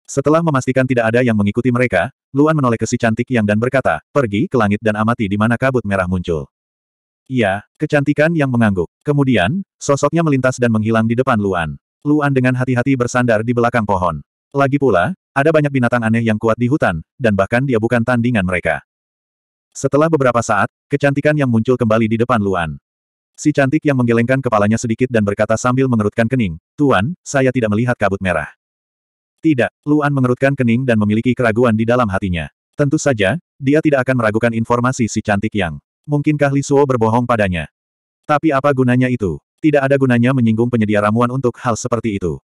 Setelah memastikan tidak ada yang mengikuti mereka, Luan menoleh ke si cantik yang dan berkata, pergi ke langit dan amati di mana kabut merah muncul. Iya, kecantikan yang mengangguk. Kemudian, sosoknya melintas dan menghilang di depan Luan. Luan dengan hati-hati bersandar di belakang pohon. Lagi pula, ada banyak binatang aneh yang kuat di hutan, dan bahkan dia bukan tandingan mereka. Setelah beberapa saat, kecantikan yang muncul kembali di depan Luan. Si cantik yang menggelengkan kepalanya sedikit dan berkata sambil mengerutkan kening, Tuan, saya tidak melihat kabut merah. Tidak, Luan mengerutkan kening dan memiliki keraguan di dalam hatinya. Tentu saja, dia tidak akan meragukan informasi si cantik yang. Mungkinkah Li Suo berbohong padanya? Tapi apa gunanya itu? Tidak ada gunanya menyinggung penyedia ramuan untuk hal seperti itu.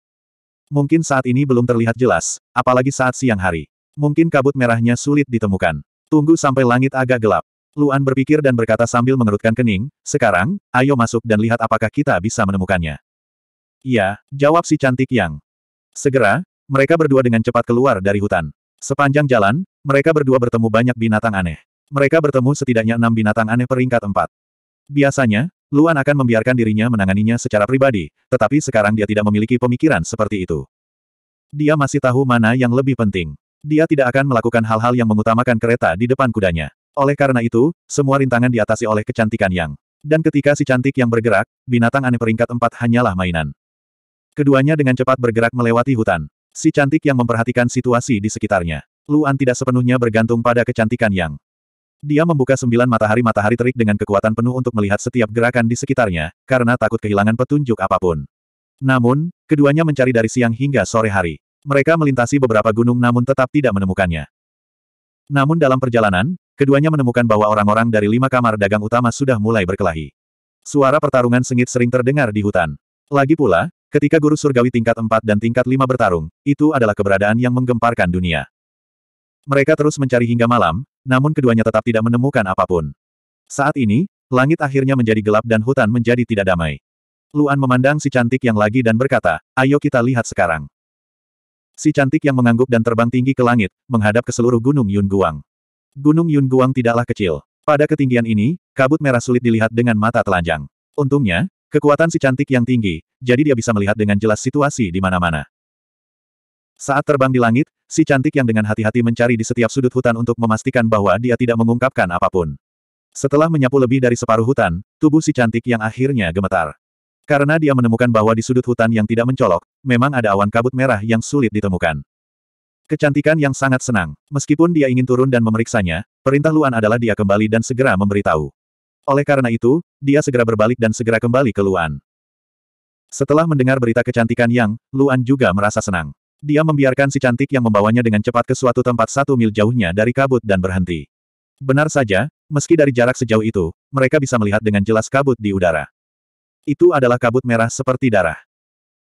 Mungkin saat ini belum terlihat jelas, apalagi saat siang hari. Mungkin kabut merahnya sulit ditemukan. Tunggu sampai langit agak gelap. Luan berpikir dan berkata sambil mengerutkan kening, sekarang, ayo masuk dan lihat apakah kita bisa menemukannya. Iya, jawab si cantik yang. Segera, mereka berdua dengan cepat keluar dari hutan. Sepanjang jalan, mereka berdua bertemu banyak binatang aneh. Mereka bertemu setidaknya enam binatang aneh peringkat empat. Biasanya, Luan akan membiarkan dirinya menanganinya secara pribadi, tetapi sekarang dia tidak memiliki pemikiran seperti itu. Dia masih tahu mana yang lebih penting. Dia tidak akan melakukan hal-hal yang mengutamakan kereta di depan kudanya. Oleh karena itu, semua rintangan diatasi oleh kecantikan Yang. Dan ketika si cantik yang bergerak, binatang aneh peringkat empat hanyalah mainan. Keduanya dengan cepat bergerak melewati hutan. Si cantik yang memperhatikan situasi di sekitarnya. Luan tidak sepenuhnya bergantung pada kecantikan Yang. Dia membuka sembilan matahari-matahari terik dengan kekuatan penuh untuk melihat setiap gerakan di sekitarnya, karena takut kehilangan petunjuk apapun. Namun, keduanya mencari dari siang hingga sore hari. Mereka melintasi beberapa gunung namun tetap tidak menemukannya. Namun dalam perjalanan, keduanya menemukan bahwa orang-orang dari lima kamar dagang utama sudah mulai berkelahi. Suara pertarungan sengit sering terdengar di hutan. Lagi pula, ketika guru surgawi tingkat 4 dan tingkat 5 bertarung, itu adalah keberadaan yang menggemparkan dunia. Mereka terus mencari hingga malam, namun keduanya tetap tidak menemukan apapun. Saat ini, langit akhirnya menjadi gelap dan hutan menjadi tidak damai. Luan memandang si cantik yang lagi dan berkata, ayo kita lihat sekarang. Si cantik yang mengangguk dan terbang tinggi ke langit, menghadap ke seluruh Gunung Yun Guang. Gunung Yun Guang tidaklah kecil. Pada ketinggian ini, kabut merah sulit dilihat dengan mata telanjang. Untungnya, kekuatan si cantik yang tinggi, jadi dia bisa melihat dengan jelas situasi di mana-mana. Saat terbang di langit, si cantik yang dengan hati-hati mencari di setiap sudut hutan untuk memastikan bahwa dia tidak mengungkapkan apapun. Setelah menyapu lebih dari separuh hutan, tubuh si cantik yang akhirnya gemetar. Karena dia menemukan bahwa di sudut hutan yang tidak mencolok, memang ada awan kabut merah yang sulit ditemukan. Kecantikan yang sangat senang. Meskipun dia ingin turun dan memeriksanya, perintah Luan adalah dia kembali dan segera memberitahu. Oleh karena itu, dia segera berbalik dan segera kembali ke Luan. Setelah mendengar berita kecantikan yang, Luan juga merasa senang. Dia membiarkan si cantik yang membawanya dengan cepat ke suatu tempat satu mil jauhnya dari kabut dan berhenti. Benar saja, meski dari jarak sejauh itu, mereka bisa melihat dengan jelas kabut di udara. Itu adalah kabut merah seperti darah.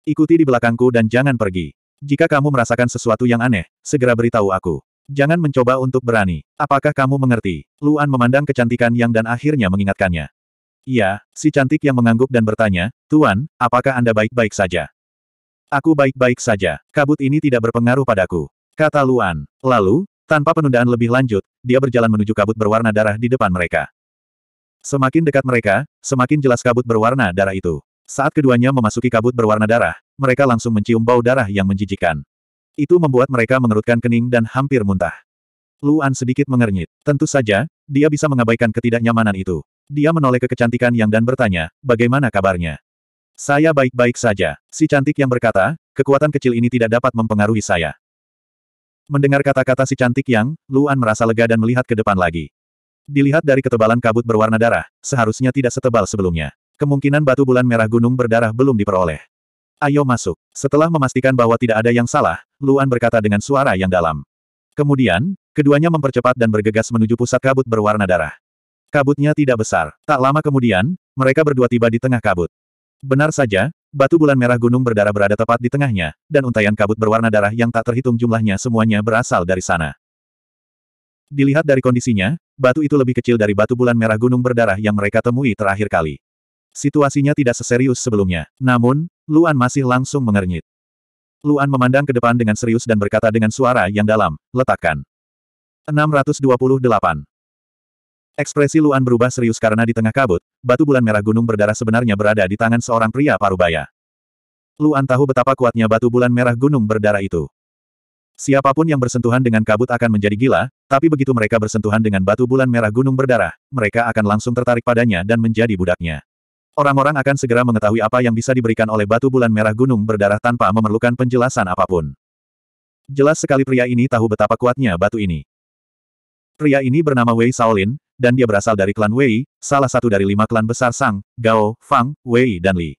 Ikuti di belakangku dan jangan pergi. Jika kamu merasakan sesuatu yang aneh, segera beritahu aku. Jangan mencoba untuk berani. Apakah kamu mengerti? Luan memandang kecantikan yang dan akhirnya mengingatkannya. Iya, si cantik yang mengangguk dan bertanya, Tuan, apakah Anda baik-baik saja? Aku baik-baik saja. Kabut ini tidak berpengaruh padaku. Kata Luan. Lalu, tanpa penundaan lebih lanjut, dia berjalan menuju kabut berwarna darah di depan mereka. Semakin dekat mereka, semakin jelas kabut berwarna darah itu. Saat keduanya memasuki kabut berwarna darah, mereka langsung mencium bau darah yang menjijikan. Itu membuat mereka mengerutkan kening dan hampir muntah. Luan sedikit mengernyit. Tentu saja, dia bisa mengabaikan ketidaknyamanan itu. Dia menoleh ke kecantikan yang dan bertanya, bagaimana kabarnya? Saya baik-baik saja. Si cantik yang berkata, kekuatan kecil ini tidak dapat mempengaruhi saya. Mendengar kata-kata si cantik yang, Luan merasa lega dan melihat ke depan lagi. Dilihat dari ketebalan kabut berwarna darah, seharusnya tidak setebal sebelumnya. Kemungkinan batu bulan merah gunung berdarah belum diperoleh. Ayo masuk. Setelah memastikan bahwa tidak ada yang salah, Luan berkata dengan suara yang dalam. Kemudian, keduanya mempercepat dan bergegas menuju pusat kabut berwarna darah. Kabutnya tidak besar. Tak lama kemudian, mereka berdua tiba di tengah kabut. Benar saja, Batu bulan merah gunung berdarah berada tepat di tengahnya, dan untayan kabut berwarna darah yang tak terhitung jumlahnya semuanya berasal dari sana. Dilihat dari kondisinya, batu itu lebih kecil dari batu bulan merah gunung berdarah yang mereka temui terakhir kali. Situasinya tidak seserius sebelumnya. Namun, Luan masih langsung mengernyit. Luan memandang ke depan dengan serius dan berkata dengan suara yang dalam, letakkan. 628. Ekspresi Luan berubah serius karena di tengah kabut, batu bulan merah gunung berdarah sebenarnya berada di tangan seorang pria parubaya. Luan tahu betapa kuatnya batu bulan merah gunung berdarah itu. Siapapun yang bersentuhan dengan kabut akan menjadi gila, tapi begitu mereka bersentuhan dengan batu bulan merah gunung berdarah, mereka akan langsung tertarik padanya dan menjadi budaknya. Orang-orang akan segera mengetahui apa yang bisa diberikan oleh batu bulan merah gunung berdarah tanpa memerlukan penjelasan apapun. Jelas sekali pria ini tahu betapa kuatnya batu ini. Pria ini bernama Wei Shaolin, dan dia berasal dari klan Wei, salah satu dari lima klan besar Sang, Gao, Fang, Wei dan Li.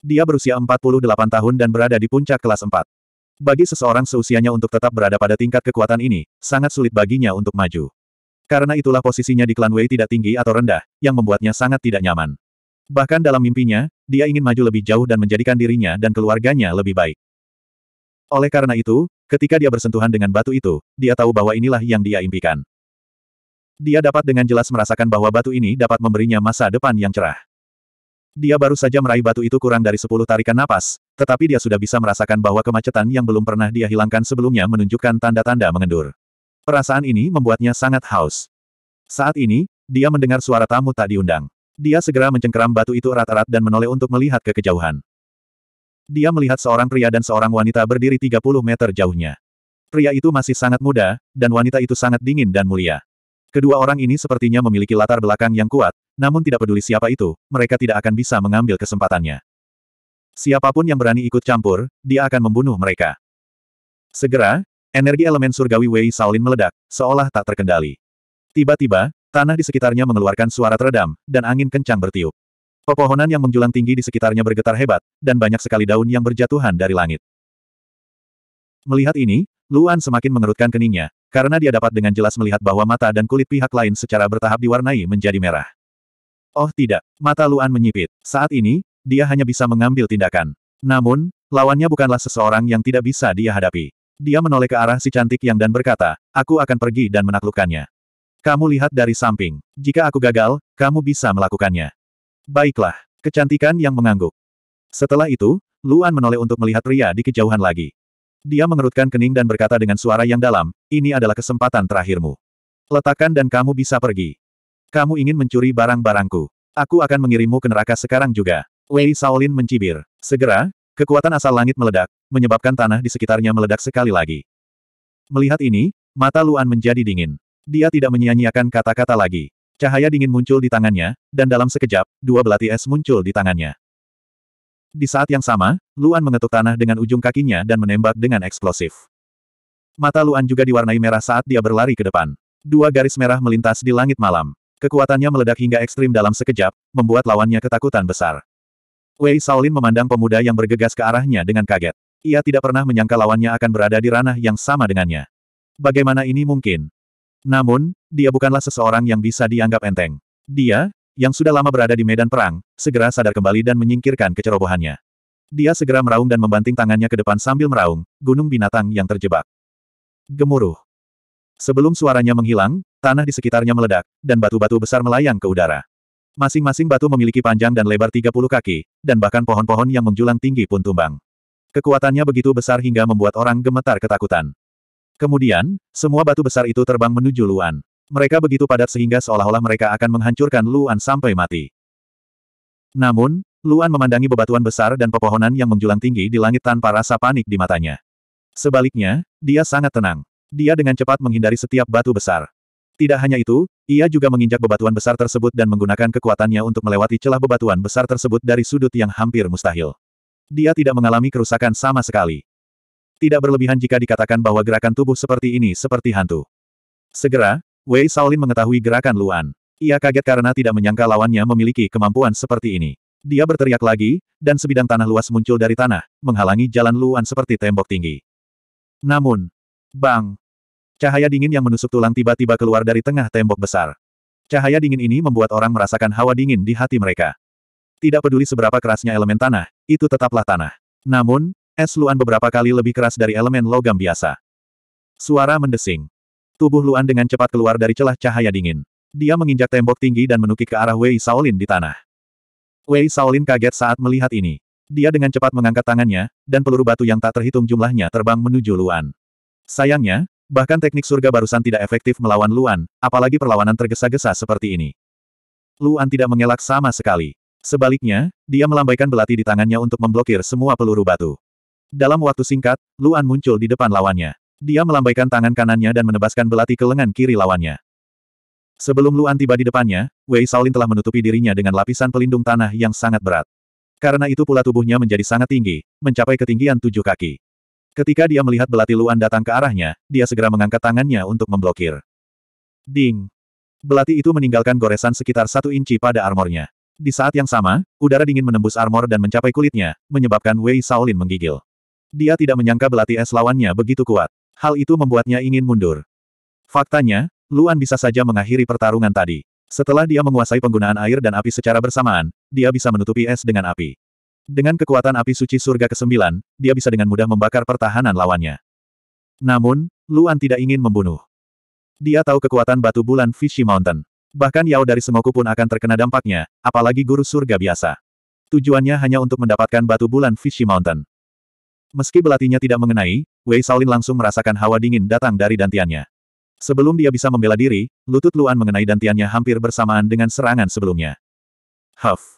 Dia berusia 48 tahun dan berada di puncak kelas 4. Bagi seseorang seusianya untuk tetap berada pada tingkat kekuatan ini, sangat sulit baginya untuk maju. Karena itulah posisinya di klan Wei tidak tinggi atau rendah, yang membuatnya sangat tidak nyaman. Bahkan dalam mimpinya, dia ingin maju lebih jauh dan menjadikan dirinya dan keluarganya lebih baik. Oleh karena itu, ketika dia bersentuhan dengan batu itu, dia tahu bahwa inilah yang dia impikan. Dia dapat dengan jelas merasakan bahwa batu ini dapat memberinya masa depan yang cerah. Dia baru saja meraih batu itu kurang dari sepuluh tarikan napas, tetapi dia sudah bisa merasakan bahwa kemacetan yang belum pernah dia hilangkan sebelumnya menunjukkan tanda-tanda mengendur. Perasaan ini membuatnya sangat haus. Saat ini, dia mendengar suara tamu tak diundang. Dia segera mencengkeram batu itu erat-erat dan menoleh untuk melihat ke kejauhan. Dia melihat seorang pria dan seorang wanita berdiri 30 meter jauhnya. Pria itu masih sangat muda, dan wanita itu sangat dingin dan mulia. Kedua orang ini sepertinya memiliki latar belakang yang kuat, namun tidak peduli siapa itu, mereka tidak akan bisa mengambil kesempatannya. Siapapun yang berani ikut campur, dia akan membunuh mereka. Segera, energi elemen surgawi Wei Shaolin meledak, seolah tak terkendali. Tiba-tiba, tanah di sekitarnya mengeluarkan suara teredam, dan angin kencang bertiup. Pepohonan yang menjulang tinggi di sekitarnya bergetar hebat, dan banyak sekali daun yang berjatuhan dari langit. Melihat ini, Luan semakin mengerutkan keningnya, karena dia dapat dengan jelas melihat bahwa mata dan kulit pihak lain secara bertahap diwarnai menjadi merah. Oh tidak, mata Luan menyipit. Saat ini, dia hanya bisa mengambil tindakan. Namun, lawannya bukanlah seseorang yang tidak bisa dia hadapi. Dia menoleh ke arah si cantik yang dan berkata, aku akan pergi dan menaklukkannya. Kamu lihat dari samping. Jika aku gagal, kamu bisa melakukannya. Baiklah, kecantikan yang mengangguk. Setelah itu, Luan menoleh untuk melihat Ria di kejauhan lagi. Dia mengerutkan kening dan berkata dengan suara yang dalam, ini adalah kesempatan terakhirmu. Letakkan dan kamu bisa pergi. Kamu ingin mencuri barang-barangku. Aku akan mengirimmu ke neraka sekarang juga. Wei Shaolin mencibir. Segera, kekuatan asal langit meledak, menyebabkan tanah di sekitarnya meledak sekali lagi. Melihat ini, mata Luan menjadi dingin. Dia tidak menyia-nyiakan kata-kata lagi. Cahaya dingin muncul di tangannya, dan dalam sekejap, dua belati es muncul di tangannya. Di saat yang sama, Luan mengetuk tanah dengan ujung kakinya dan menembak dengan eksplosif. Mata Luan juga diwarnai merah saat dia berlari ke depan. Dua garis merah melintas di langit malam. Kekuatannya meledak hingga ekstrim dalam sekejap, membuat lawannya ketakutan besar. Wei Shaolin memandang pemuda yang bergegas ke arahnya dengan kaget. Ia tidak pernah menyangka lawannya akan berada di ranah yang sama dengannya. Bagaimana ini mungkin? Namun, dia bukanlah seseorang yang bisa dianggap enteng. Dia, yang sudah lama berada di medan perang, segera sadar kembali dan menyingkirkan kecerobohannya. Dia segera meraung dan membanting tangannya ke depan sambil meraung, gunung binatang yang terjebak. Gemuruh. Sebelum suaranya menghilang, tanah di sekitarnya meledak, dan batu-batu besar melayang ke udara. Masing-masing batu memiliki panjang dan lebar 30 kaki, dan bahkan pohon-pohon yang menjulang tinggi pun tumbang. Kekuatannya begitu besar hingga membuat orang gemetar ketakutan. Kemudian, semua batu besar itu terbang menuju Luan. Mereka begitu padat sehingga seolah-olah mereka akan menghancurkan Luan sampai mati. Namun, Luan memandangi bebatuan besar dan pepohonan yang menjulang tinggi di langit tanpa rasa panik di matanya. Sebaliknya, dia sangat tenang. Dia dengan cepat menghindari setiap batu besar. Tidak hanya itu, ia juga menginjak bebatuan besar tersebut dan menggunakan kekuatannya untuk melewati celah bebatuan besar tersebut dari sudut yang hampir mustahil. Dia tidak mengalami kerusakan sama sekali. Tidak berlebihan jika dikatakan bahwa gerakan tubuh seperti ini seperti hantu. Segera, Wei Shaolin mengetahui gerakan Luan. Ia kaget karena tidak menyangka lawannya memiliki kemampuan seperti ini. Dia berteriak lagi, dan sebidang tanah luas muncul dari tanah, menghalangi jalan Luan seperti tembok tinggi. Namun, bang, Cahaya dingin yang menusuk tulang tiba-tiba keluar dari tengah tembok besar. Cahaya dingin ini membuat orang merasakan hawa dingin di hati mereka. Tidak peduli seberapa kerasnya elemen tanah, itu tetaplah tanah. Namun, es Luan beberapa kali lebih keras dari elemen logam biasa. Suara mendesing. Tubuh Luan dengan cepat keluar dari celah cahaya dingin. Dia menginjak tembok tinggi dan menukik ke arah Wei Shaolin di tanah. Wei Shaolin kaget saat melihat ini. Dia dengan cepat mengangkat tangannya, dan peluru batu yang tak terhitung jumlahnya terbang menuju Luan. Sayangnya, Bahkan teknik surga barusan tidak efektif melawan Luan, apalagi perlawanan tergesa-gesa seperti ini. Luan tidak mengelak sama sekali. Sebaliknya, dia melambaikan belati di tangannya untuk memblokir semua peluru batu. Dalam waktu singkat, Luan muncul di depan lawannya. Dia melambaikan tangan kanannya dan menebaskan belati ke lengan kiri lawannya. Sebelum Luan tiba di depannya, Wei Shaolin telah menutupi dirinya dengan lapisan pelindung tanah yang sangat berat. Karena itu pula tubuhnya menjadi sangat tinggi, mencapai ketinggian tujuh kaki. Ketika dia melihat belati Luan datang ke arahnya, dia segera mengangkat tangannya untuk memblokir. Ding! Belati itu meninggalkan goresan sekitar satu inci pada armornya. Di saat yang sama, udara dingin menembus armor dan mencapai kulitnya, menyebabkan Wei Shaolin menggigil. Dia tidak menyangka belati es lawannya begitu kuat. Hal itu membuatnya ingin mundur. Faktanya, Luan bisa saja mengakhiri pertarungan tadi. Setelah dia menguasai penggunaan air dan api secara bersamaan, dia bisa menutupi es dengan api. Dengan kekuatan api suci surga ke-9, dia bisa dengan mudah membakar pertahanan lawannya. Namun, Luan tidak ingin membunuh. Dia tahu kekuatan batu bulan Fishy Mountain. Bahkan Yao dari Semoku pun akan terkena dampaknya, apalagi guru surga biasa. Tujuannya hanya untuk mendapatkan batu bulan Fishy Mountain. Meski belatinya tidak mengenai, Wei Shaolin langsung merasakan hawa dingin datang dari dantiannya. Sebelum dia bisa membela diri, lutut Luan mengenai dantiannya hampir bersamaan dengan serangan sebelumnya. Huff.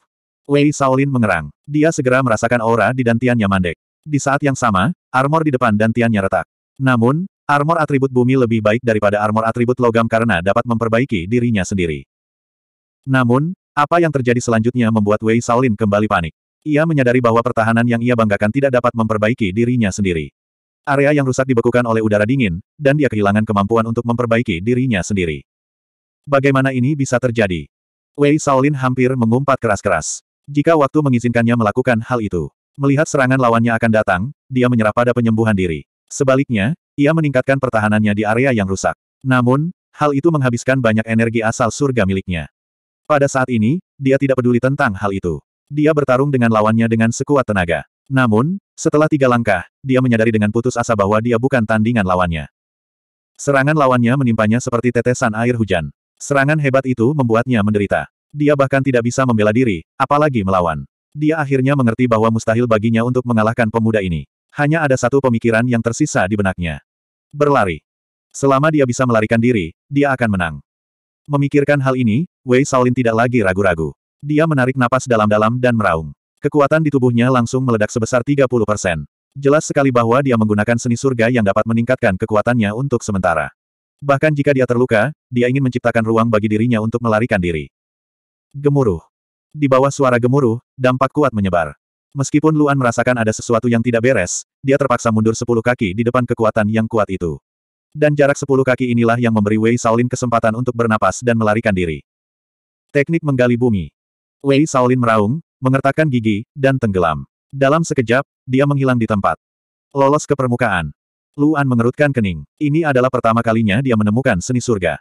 Wei Shaolin mengerang. Dia segera merasakan aura di dantiannya mandek. Di saat yang sama, armor di depan dantiannya retak. Namun, armor atribut bumi lebih baik daripada armor atribut logam karena dapat memperbaiki dirinya sendiri. Namun, apa yang terjadi selanjutnya membuat Wei Shaolin kembali panik. Ia menyadari bahwa pertahanan yang ia banggakan tidak dapat memperbaiki dirinya sendiri. Area yang rusak dibekukan oleh udara dingin, dan dia kehilangan kemampuan untuk memperbaiki dirinya sendiri. Bagaimana ini bisa terjadi? Wei Shaolin hampir mengumpat keras-keras. Jika waktu mengizinkannya melakukan hal itu. Melihat serangan lawannya akan datang, dia menyerah pada penyembuhan diri. Sebaliknya, ia meningkatkan pertahanannya di area yang rusak. Namun, hal itu menghabiskan banyak energi asal surga miliknya. Pada saat ini, dia tidak peduli tentang hal itu. Dia bertarung dengan lawannya dengan sekuat tenaga. Namun, setelah tiga langkah, dia menyadari dengan putus asa bahwa dia bukan tandingan lawannya. Serangan lawannya menimpanya seperti tetesan air hujan. Serangan hebat itu membuatnya menderita. Dia bahkan tidak bisa membela diri, apalagi melawan. Dia akhirnya mengerti bahwa mustahil baginya untuk mengalahkan pemuda ini. Hanya ada satu pemikiran yang tersisa di benaknya. Berlari. Selama dia bisa melarikan diri, dia akan menang. Memikirkan hal ini, Wei Shaolin tidak lagi ragu-ragu. Dia menarik napas dalam-dalam dan meraung. Kekuatan di tubuhnya langsung meledak sebesar 30 persen. Jelas sekali bahwa dia menggunakan seni surga yang dapat meningkatkan kekuatannya untuk sementara. Bahkan jika dia terluka, dia ingin menciptakan ruang bagi dirinya untuk melarikan diri. Gemuruh. Di bawah suara gemuruh, dampak kuat menyebar. Meskipun Luan merasakan ada sesuatu yang tidak beres, dia terpaksa mundur sepuluh kaki di depan kekuatan yang kuat itu. Dan jarak sepuluh kaki inilah yang memberi Wei Shaolin kesempatan untuk bernapas dan melarikan diri. Teknik menggali bumi. Wei Shaolin meraung, mengertakkan gigi, dan tenggelam. Dalam sekejap, dia menghilang di tempat. Lolos ke permukaan. Luan mengerutkan kening. Ini adalah pertama kalinya dia menemukan seni surga.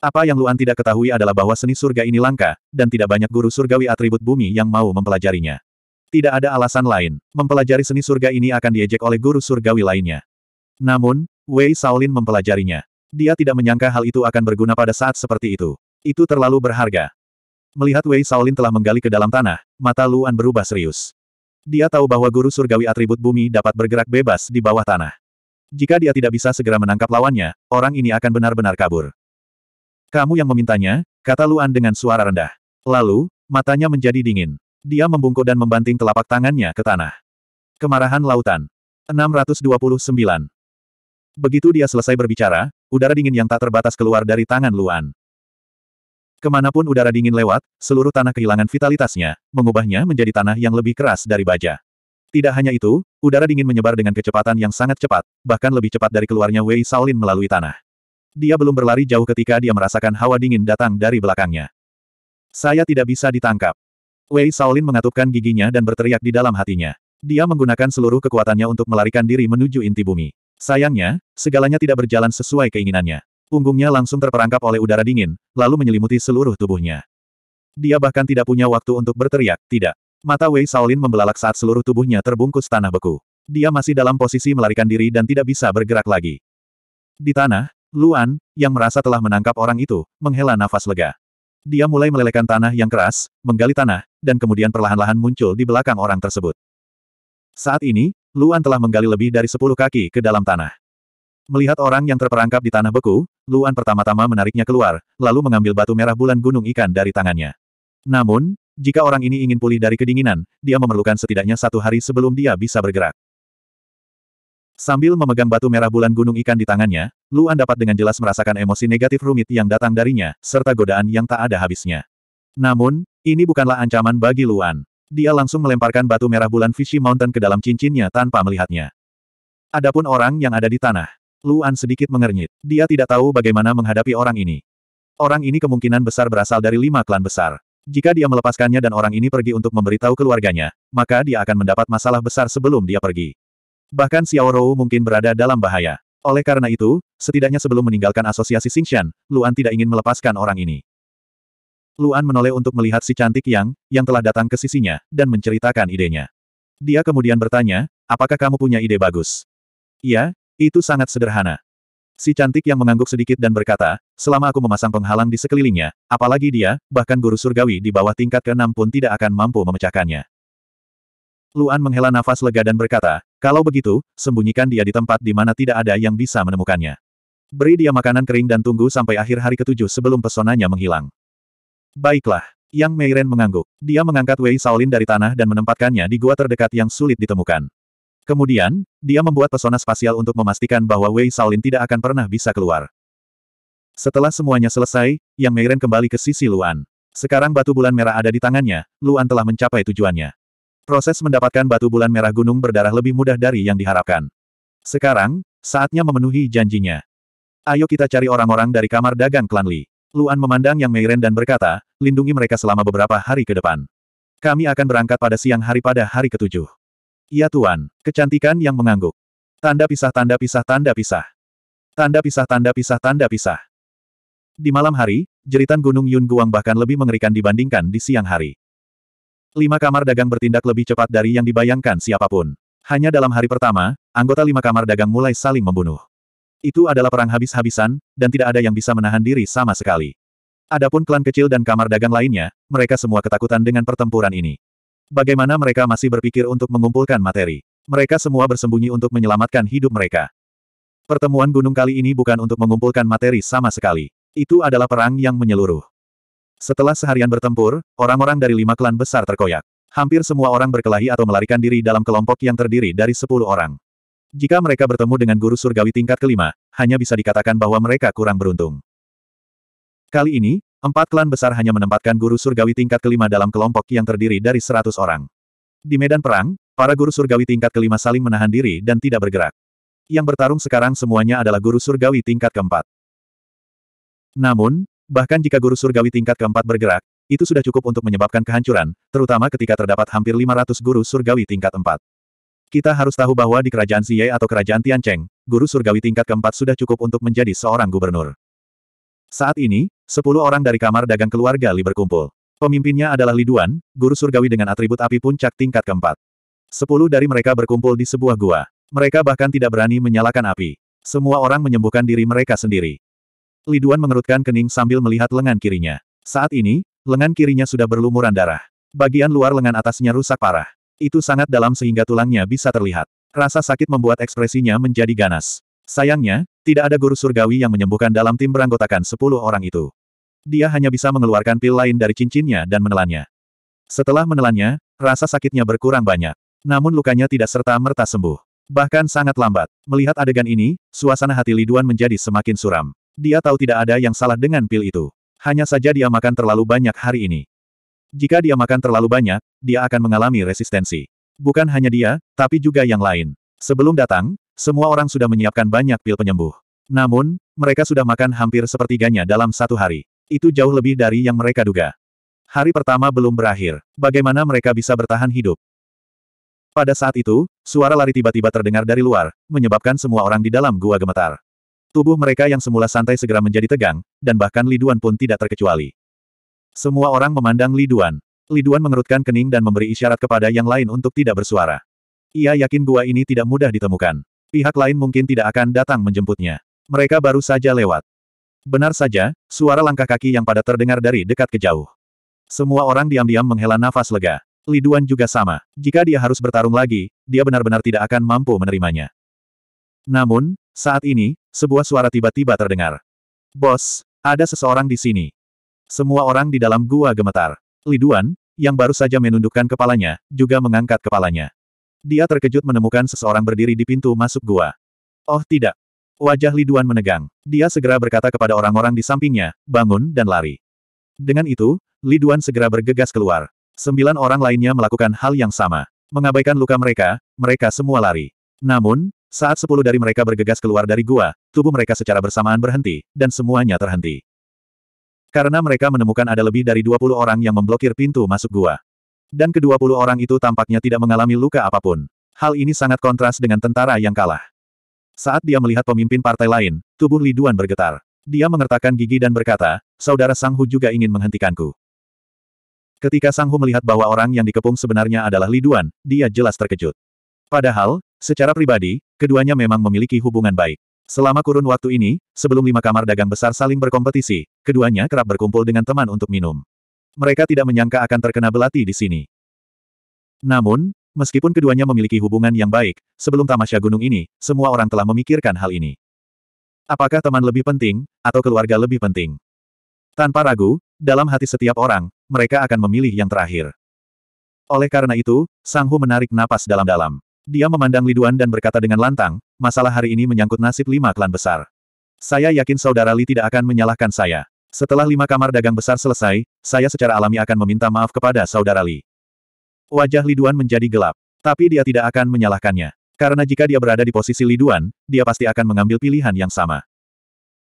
Apa yang Luan tidak ketahui adalah bahwa seni surga ini langka, dan tidak banyak guru surgawi atribut bumi yang mau mempelajarinya. Tidak ada alasan lain, mempelajari seni surga ini akan diejek oleh guru surgawi lainnya. Namun, Wei Shaolin mempelajarinya. Dia tidak menyangka hal itu akan berguna pada saat seperti itu. Itu terlalu berharga. Melihat Wei Shaolin telah menggali ke dalam tanah, mata Luan berubah serius. Dia tahu bahwa guru surgawi atribut bumi dapat bergerak bebas di bawah tanah. Jika dia tidak bisa segera menangkap lawannya, orang ini akan benar-benar kabur. Kamu yang memintanya, kata Luan dengan suara rendah. Lalu, matanya menjadi dingin. Dia membungkuk dan membanting telapak tangannya ke tanah. Kemarahan lautan. 629. Begitu dia selesai berbicara, udara dingin yang tak terbatas keluar dari tangan Luan. Kemanapun udara dingin lewat, seluruh tanah kehilangan vitalitasnya, mengubahnya menjadi tanah yang lebih keras dari baja. Tidak hanya itu, udara dingin menyebar dengan kecepatan yang sangat cepat, bahkan lebih cepat dari keluarnya Wei Shaolin melalui tanah. Dia belum berlari jauh ketika dia merasakan hawa dingin datang dari belakangnya. Saya tidak bisa ditangkap. Wei Shaolin mengatupkan giginya dan berteriak di dalam hatinya. Dia menggunakan seluruh kekuatannya untuk melarikan diri menuju inti bumi. Sayangnya, segalanya tidak berjalan sesuai keinginannya. Punggungnya langsung terperangkap oleh udara dingin, lalu menyelimuti seluruh tubuhnya. Dia bahkan tidak punya waktu untuk berteriak, tidak. Mata Wei Shaolin membelalak saat seluruh tubuhnya terbungkus tanah beku. Dia masih dalam posisi melarikan diri dan tidak bisa bergerak lagi. Di tanah, Luan, yang merasa telah menangkap orang itu, menghela nafas lega. Dia mulai melelehkan tanah yang keras, menggali tanah, dan kemudian perlahan-lahan muncul di belakang orang tersebut. Saat ini, Luan telah menggali lebih dari sepuluh kaki ke dalam tanah. Melihat orang yang terperangkap di tanah beku, Luan pertama-tama menariknya keluar, lalu mengambil batu merah bulan gunung ikan dari tangannya. Namun, jika orang ini ingin pulih dari kedinginan, dia memerlukan setidaknya satu hari sebelum dia bisa bergerak. Sambil memegang batu merah bulan gunung ikan di tangannya, Luan dapat dengan jelas merasakan emosi negatif rumit yang datang darinya, serta godaan yang tak ada habisnya. Namun, ini bukanlah ancaman bagi Luan. Dia langsung melemparkan batu merah bulan Fishy Mountain ke dalam cincinnya tanpa melihatnya. Adapun orang yang ada di tanah, Luan sedikit mengernyit. Dia tidak tahu bagaimana menghadapi orang ini. Orang ini kemungkinan besar berasal dari lima klan besar. Jika dia melepaskannya dan orang ini pergi untuk memberitahu keluarganya, maka dia akan mendapat masalah besar sebelum dia pergi. Bahkan Xiao Rou mungkin berada dalam bahaya. Oleh karena itu, setidaknya sebelum meninggalkan asosiasi Xingxian, Luan tidak ingin melepaskan orang ini. Luan menoleh untuk melihat si cantik yang, yang telah datang ke sisinya, dan menceritakan idenya. Dia kemudian bertanya, apakah kamu punya ide bagus? Iya, itu sangat sederhana. Si cantik yang mengangguk sedikit dan berkata, selama aku memasang penghalang di sekelilingnya, apalagi dia, bahkan guru surgawi di bawah tingkat keenam pun tidak akan mampu memecahkannya. Luan menghela nafas lega dan berkata, kalau begitu, sembunyikan dia di tempat di mana tidak ada yang bisa menemukannya. Beri dia makanan kering dan tunggu sampai akhir hari ketujuh sebelum pesonanya menghilang. Baiklah. Yang Meiren mengangguk. Dia mengangkat Wei Shaolin dari tanah dan menempatkannya di gua terdekat yang sulit ditemukan. Kemudian, dia membuat pesona spasial untuk memastikan bahwa Wei Shaolin tidak akan pernah bisa keluar. Setelah semuanya selesai, Yang Meiren kembali ke sisi Luan. Sekarang batu bulan merah ada di tangannya, Luan telah mencapai tujuannya. Proses mendapatkan batu bulan merah gunung berdarah lebih mudah dari yang diharapkan. Sekarang, saatnya memenuhi janjinya. Ayo kita cari orang-orang dari kamar dagang klan Li. Luan memandang Yang Meiren dan berkata, lindungi mereka selama beberapa hari ke depan. Kami akan berangkat pada siang hari pada hari ketujuh. Ya Tuan, kecantikan yang mengangguk. Tanda pisah tanda pisah tanda pisah. Tanda pisah tanda pisah tanda pisah. Di malam hari, jeritan Gunung Yun Guang bahkan lebih mengerikan dibandingkan di siang hari. Lima kamar dagang bertindak lebih cepat dari yang dibayangkan siapapun. Hanya dalam hari pertama, anggota lima kamar dagang mulai saling membunuh. Itu adalah perang habis-habisan, dan tidak ada yang bisa menahan diri sama sekali. Adapun klan kecil dan kamar dagang lainnya, mereka semua ketakutan dengan pertempuran ini. Bagaimana mereka masih berpikir untuk mengumpulkan materi? Mereka semua bersembunyi untuk menyelamatkan hidup mereka. Pertemuan gunung kali ini bukan untuk mengumpulkan materi sama sekali. Itu adalah perang yang menyeluruh. Setelah seharian bertempur, orang-orang dari lima klan besar terkoyak. Hampir semua orang berkelahi atau melarikan diri dalam kelompok yang terdiri dari sepuluh orang. Jika mereka bertemu dengan guru surgawi tingkat kelima, hanya bisa dikatakan bahwa mereka kurang beruntung. Kali ini, empat klan besar hanya menempatkan guru surgawi tingkat kelima dalam kelompok yang terdiri dari seratus orang. Di medan perang, para guru surgawi tingkat kelima saling menahan diri dan tidak bergerak. Yang bertarung sekarang semuanya adalah guru surgawi tingkat keempat. Namun, Bahkan jika guru surgawi tingkat keempat bergerak, itu sudah cukup untuk menyebabkan kehancuran, terutama ketika terdapat hampir 500 guru surgawi tingkat empat. Kita harus tahu bahwa di kerajaan Xie atau kerajaan Tiancheng, guru surgawi tingkat keempat sudah cukup untuk menjadi seorang gubernur. Saat ini, 10 orang dari kamar dagang keluarga Li berkumpul. Pemimpinnya adalah Li Duan, guru surgawi dengan atribut api puncak tingkat keempat. Sepuluh dari mereka berkumpul di sebuah gua. Mereka bahkan tidak berani menyalakan api. Semua orang menyembuhkan diri mereka sendiri. Liduan mengerutkan kening sambil melihat lengan kirinya. Saat ini, lengan kirinya sudah berlumuran darah. Bagian luar lengan atasnya rusak parah. Itu sangat dalam sehingga tulangnya bisa terlihat. Rasa sakit membuat ekspresinya menjadi ganas. Sayangnya, tidak ada guru surgawi yang menyembuhkan dalam tim beranggotakan sepuluh orang itu. Dia hanya bisa mengeluarkan pil lain dari cincinnya dan menelannya. Setelah menelannya, rasa sakitnya berkurang banyak. Namun lukanya tidak serta-merta sembuh. Bahkan sangat lambat. Melihat adegan ini, suasana hati Liduan menjadi semakin suram. Dia tahu tidak ada yang salah dengan pil itu. Hanya saja dia makan terlalu banyak hari ini. Jika dia makan terlalu banyak, dia akan mengalami resistensi. Bukan hanya dia, tapi juga yang lain. Sebelum datang, semua orang sudah menyiapkan banyak pil penyembuh. Namun, mereka sudah makan hampir sepertiganya dalam satu hari. Itu jauh lebih dari yang mereka duga. Hari pertama belum berakhir. Bagaimana mereka bisa bertahan hidup? Pada saat itu, suara lari tiba-tiba terdengar dari luar, menyebabkan semua orang di dalam gua gemetar. Tubuh mereka yang semula santai segera menjadi tegang, dan bahkan Liduan pun tidak terkecuali. Semua orang memandang Liduan. Liduan mengerutkan kening dan memberi isyarat kepada yang lain untuk tidak bersuara. Ia yakin gua ini tidak mudah ditemukan. Pihak lain mungkin tidak akan datang menjemputnya. Mereka baru saja lewat. Benar saja, suara langkah kaki yang pada terdengar dari dekat ke jauh. Semua orang diam-diam menghela nafas lega. Liduan juga sama. Jika dia harus bertarung lagi, dia benar-benar tidak akan mampu menerimanya. Namun, saat ini, sebuah suara tiba-tiba terdengar. Bos, ada seseorang di sini. Semua orang di dalam gua gemetar. Liduan, yang baru saja menundukkan kepalanya, juga mengangkat kepalanya. Dia terkejut menemukan seseorang berdiri di pintu masuk gua. Oh tidak. Wajah Liduan menegang. Dia segera berkata kepada orang-orang di sampingnya, bangun dan lari. Dengan itu, Liduan segera bergegas keluar. Sembilan orang lainnya melakukan hal yang sama. Mengabaikan luka mereka, mereka semua lari. Namun, saat sepuluh dari mereka bergegas keluar dari gua, tubuh mereka secara bersamaan berhenti, dan semuanya terhenti. Karena mereka menemukan ada lebih dari dua puluh orang yang memblokir pintu masuk gua. Dan kedua puluh orang itu tampaknya tidak mengalami luka apapun. Hal ini sangat kontras dengan tentara yang kalah. Saat dia melihat pemimpin partai lain, tubuh Liduan bergetar. Dia mengertakkan gigi dan berkata, Saudara Sang Hu juga ingin menghentikanku. Ketika Sang Hu melihat bahwa orang yang dikepung sebenarnya adalah Liduan, dia jelas terkejut. Padahal, Secara pribadi, keduanya memang memiliki hubungan baik. Selama kurun waktu ini, sebelum lima kamar dagang besar saling berkompetisi, keduanya kerap berkumpul dengan teman untuk minum. Mereka tidak menyangka akan terkena belati di sini. Namun, meskipun keduanya memiliki hubungan yang baik, sebelum tamasya gunung ini, semua orang telah memikirkan hal ini. Apakah teman lebih penting, atau keluarga lebih penting? Tanpa ragu, dalam hati setiap orang, mereka akan memilih yang terakhir. Oleh karena itu, Sang Hu menarik napas dalam-dalam. Dia memandang Liduan dan berkata dengan lantang, masalah hari ini menyangkut nasib lima klan besar. Saya yakin saudara Li tidak akan menyalahkan saya. Setelah lima kamar dagang besar selesai, saya secara alami akan meminta maaf kepada saudara Li. Wajah Liduan menjadi gelap. Tapi dia tidak akan menyalahkannya. Karena jika dia berada di posisi Liduan, dia pasti akan mengambil pilihan yang sama.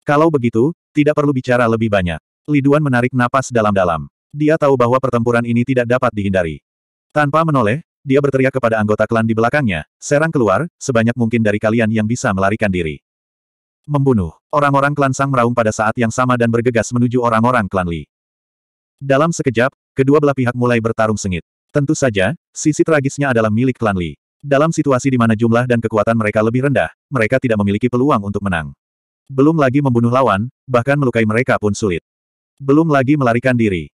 Kalau begitu, tidak perlu bicara lebih banyak. Liduan menarik napas dalam-dalam. Dia tahu bahwa pertempuran ini tidak dapat dihindari. Tanpa menoleh, dia berteriak kepada anggota klan di belakangnya, serang keluar, sebanyak mungkin dari kalian yang bisa melarikan diri. Membunuh. Orang-orang klan Sang meraung pada saat yang sama dan bergegas menuju orang-orang klan Li. Dalam sekejap, kedua belah pihak mulai bertarung sengit. Tentu saja, sisi tragisnya adalah milik klan Li. Dalam situasi di mana jumlah dan kekuatan mereka lebih rendah, mereka tidak memiliki peluang untuk menang. Belum lagi membunuh lawan, bahkan melukai mereka pun sulit. Belum lagi melarikan diri.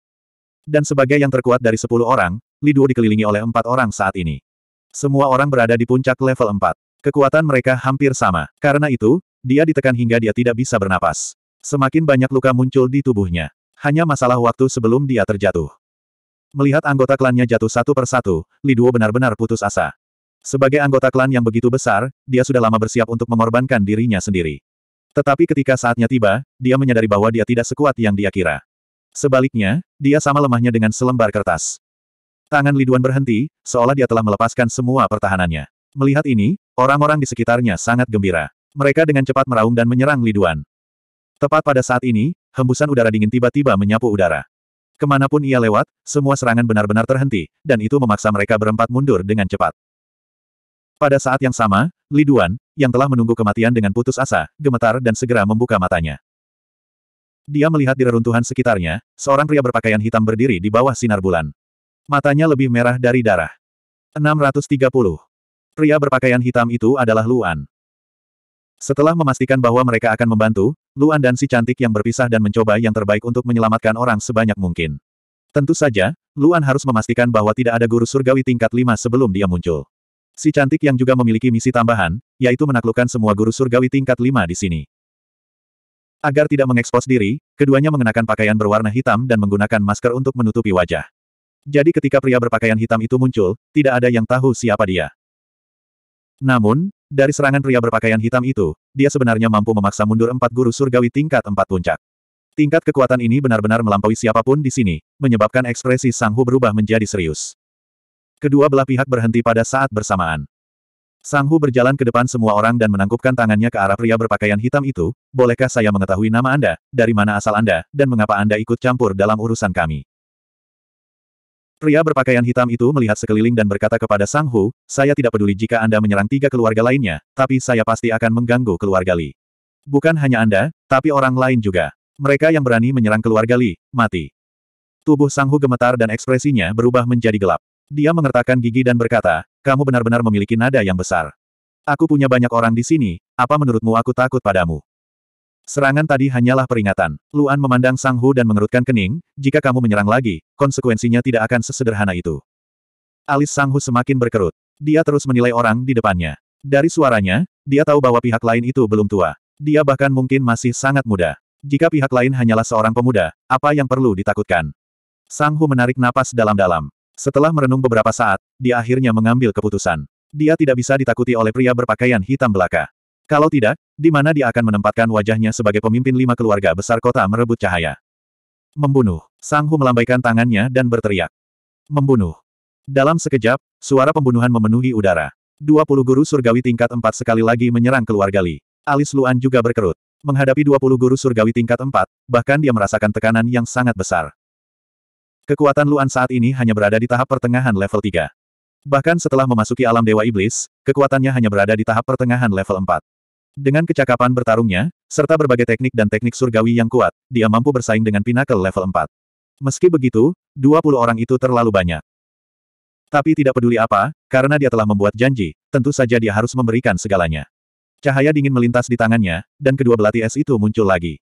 Dan sebagai yang terkuat dari sepuluh orang, Liduo dikelilingi oleh empat orang saat ini. Semua orang berada di puncak level 4. Kekuatan mereka hampir sama. Karena itu, dia ditekan hingga dia tidak bisa bernapas. Semakin banyak luka muncul di tubuhnya. Hanya masalah waktu sebelum dia terjatuh. Melihat anggota klannya jatuh satu persatu, Liduo benar-benar putus asa. Sebagai anggota klan yang begitu besar, dia sudah lama bersiap untuk mengorbankan dirinya sendiri. Tetapi ketika saatnya tiba, dia menyadari bahwa dia tidak sekuat yang dia kira. Sebaliknya, dia sama lemahnya dengan selembar kertas. Tangan Liduan berhenti, seolah dia telah melepaskan semua pertahanannya. Melihat ini, orang-orang di sekitarnya sangat gembira. Mereka dengan cepat meraung dan menyerang Liduan. Tepat pada saat ini, hembusan udara dingin tiba-tiba menyapu udara. Kemanapun ia lewat, semua serangan benar-benar terhenti, dan itu memaksa mereka berempat mundur dengan cepat. Pada saat yang sama, Liduan, yang telah menunggu kematian dengan putus asa, gemetar dan segera membuka matanya. Dia melihat di reruntuhan sekitarnya, seorang pria berpakaian hitam berdiri di bawah sinar bulan. Matanya lebih merah dari darah. 630. Pria berpakaian hitam itu adalah Luan. Setelah memastikan bahwa mereka akan membantu, Luan dan si cantik yang berpisah dan mencoba yang terbaik untuk menyelamatkan orang sebanyak mungkin. Tentu saja, Luan harus memastikan bahwa tidak ada guru surgawi tingkat 5 sebelum dia muncul. Si cantik yang juga memiliki misi tambahan, yaitu menaklukkan semua guru surgawi tingkat 5 di sini. Agar tidak mengekspos diri, keduanya mengenakan pakaian berwarna hitam dan menggunakan masker untuk menutupi wajah. Jadi ketika pria berpakaian hitam itu muncul, tidak ada yang tahu siapa dia. Namun, dari serangan pria berpakaian hitam itu, dia sebenarnya mampu memaksa mundur empat guru surgawi tingkat empat puncak. Tingkat kekuatan ini benar-benar melampaui siapapun di sini, menyebabkan ekspresi Sang Hu berubah menjadi serius. Kedua belah pihak berhenti pada saat bersamaan. Sang Hu berjalan ke depan semua orang dan menangkupkan tangannya ke arah pria berpakaian hitam itu, bolehkah saya mengetahui nama Anda, dari mana asal Anda, dan mengapa Anda ikut campur dalam urusan kami? Pria berpakaian hitam itu melihat sekeliling dan berkata kepada Sang Hu, saya tidak peduli jika Anda menyerang tiga keluarga lainnya, tapi saya pasti akan mengganggu keluarga Li. Bukan hanya Anda, tapi orang lain juga. Mereka yang berani menyerang keluarga Li, mati. Tubuh Sang Hu gemetar dan ekspresinya berubah menjadi gelap. Dia mengertakkan gigi dan berkata, kamu benar-benar memiliki nada yang besar. Aku punya banyak orang di sini, apa menurutmu aku takut padamu? Serangan tadi hanyalah peringatan. Luan memandang Sang Hu dan mengerutkan kening, jika kamu menyerang lagi, konsekuensinya tidak akan sesederhana itu. Alis Sang Hu semakin berkerut. Dia terus menilai orang di depannya. Dari suaranya, dia tahu bahwa pihak lain itu belum tua. Dia bahkan mungkin masih sangat muda. Jika pihak lain hanyalah seorang pemuda, apa yang perlu ditakutkan? Sang Hu menarik napas dalam-dalam. Setelah merenung beberapa saat, dia akhirnya mengambil keputusan. Dia tidak bisa ditakuti oleh pria berpakaian hitam belaka. Kalau tidak, di mana dia akan menempatkan wajahnya sebagai pemimpin lima keluarga besar kota merebut cahaya? Membunuh. Sang Hu melambaikan tangannya dan berteriak. Membunuh. Dalam sekejap, suara pembunuhan memenuhi udara. Dua puluh guru surgawi tingkat empat sekali lagi menyerang keluarga Li. Alis Luan juga berkerut. Menghadapi dua puluh guru surgawi tingkat empat, bahkan dia merasakan tekanan yang sangat besar. Kekuatan Luan saat ini hanya berada di tahap pertengahan level 3. Bahkan setelah memasuki alam Dewa Iblis, kekuatannya hanya berada di tahap pertengahan level 4. Dengan kecakapan bertarungnya, serta berbagai teknik dan teknik surgawi yang kuat, dia mampu bersaing dengan Pinnacle level 4. Meski begitu, 20 orang itu terlalu banyak. Tapi tidak peduli apa, karena dia telah membuat janji, tentu saja dia harus memberikan segalanya. Cahaya dingin melintas di tangannya, dan kedua belati es itu muncul lagi.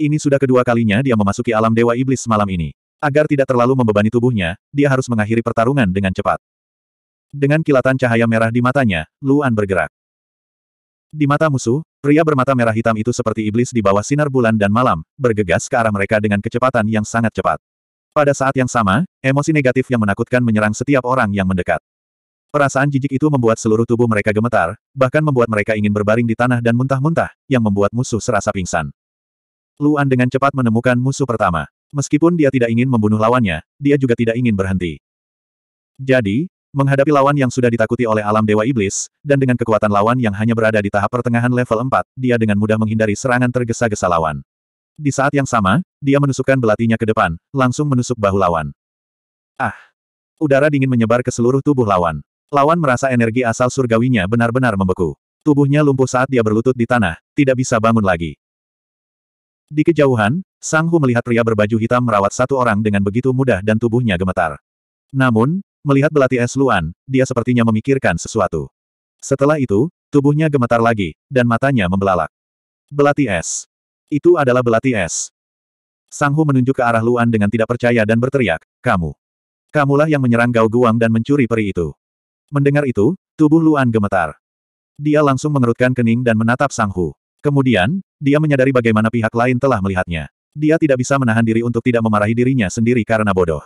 Ini sudah kedua kalinya dia memasuki alam Dewa Iblis malam ini. Agar tidak terlalu membebani tubuhnya, dia harus mengakhiri pertarungan dengan cepat. Dengan kilatan cahaya merah di matanya, Luan bergerak. Di mata musuh, pria bermata merah hitam itu seperti iblis di bawah sinar bulan dan malam, bergegas ke arah mereka dengan kecepatan yang sangat cepat. Pada saat yang sama, emosi negatif yang menakutkan menyerang setiap orang yang mendekat. Perasaan jijik itu membuat seluruh tubuh mereka gemetar, bahkan membuat mereka ingin berbaring di tanah dan muntah-muntah, yang membuat musuh serasa pingsan. Luan dengan cepat menemukan musuh pertama. Meskipun dia tidak ingin membunuh lawannya, dia juga tidak ingin berhenti. Jadi, Menghadapi lawan yang sudah ditakuti oleh alam Dewa Iblis, dan dengan kekuatan lawan yang hanya berada di tahap pertengahan level 4, dia dengan mudah menghindari serangan tergesa-gesa lawan. Di saat yang sama, dia menusukkan belatinya ke depan, langsung menusuk bahu lawan. Ah! Udara dingin menyebar ke seluruh tubuh lawan. Lawan merasa energi asal surgawinya benar-benar membeku. Tubuhnya lumpuh saat dia berlutut di tanah, tidak bisa bangun lagi. Di kejauhan, Sang Hu melihat pria berbaju hitam merawat satu orang dengan begitu mudah dan tubuhnya gemetar. Namun, Melihat belati es Luan, dia sepertinya memikirkan sesuatu. Setelah itu, tubuhnya gemetar lagi, dan matanya membelalak. Belati es. Itu adalah belati es. Sanghu menunjuk ke arah Luan dengan tidak percaya dan berteriak, Kamu. Kamulah yang menyerang Gao Guang dan mencuri peri itu. Mendengar itu, tubuh Luan gemetar. Dia langsung mengerutkan kening dan menatap Sanghu. Kemudian, dia menyadari bagaimana pihak lain telah melihatnya. Dia tidak bisa menahan diri untuk tidak memarahi dirinya sendiri karena bodoh.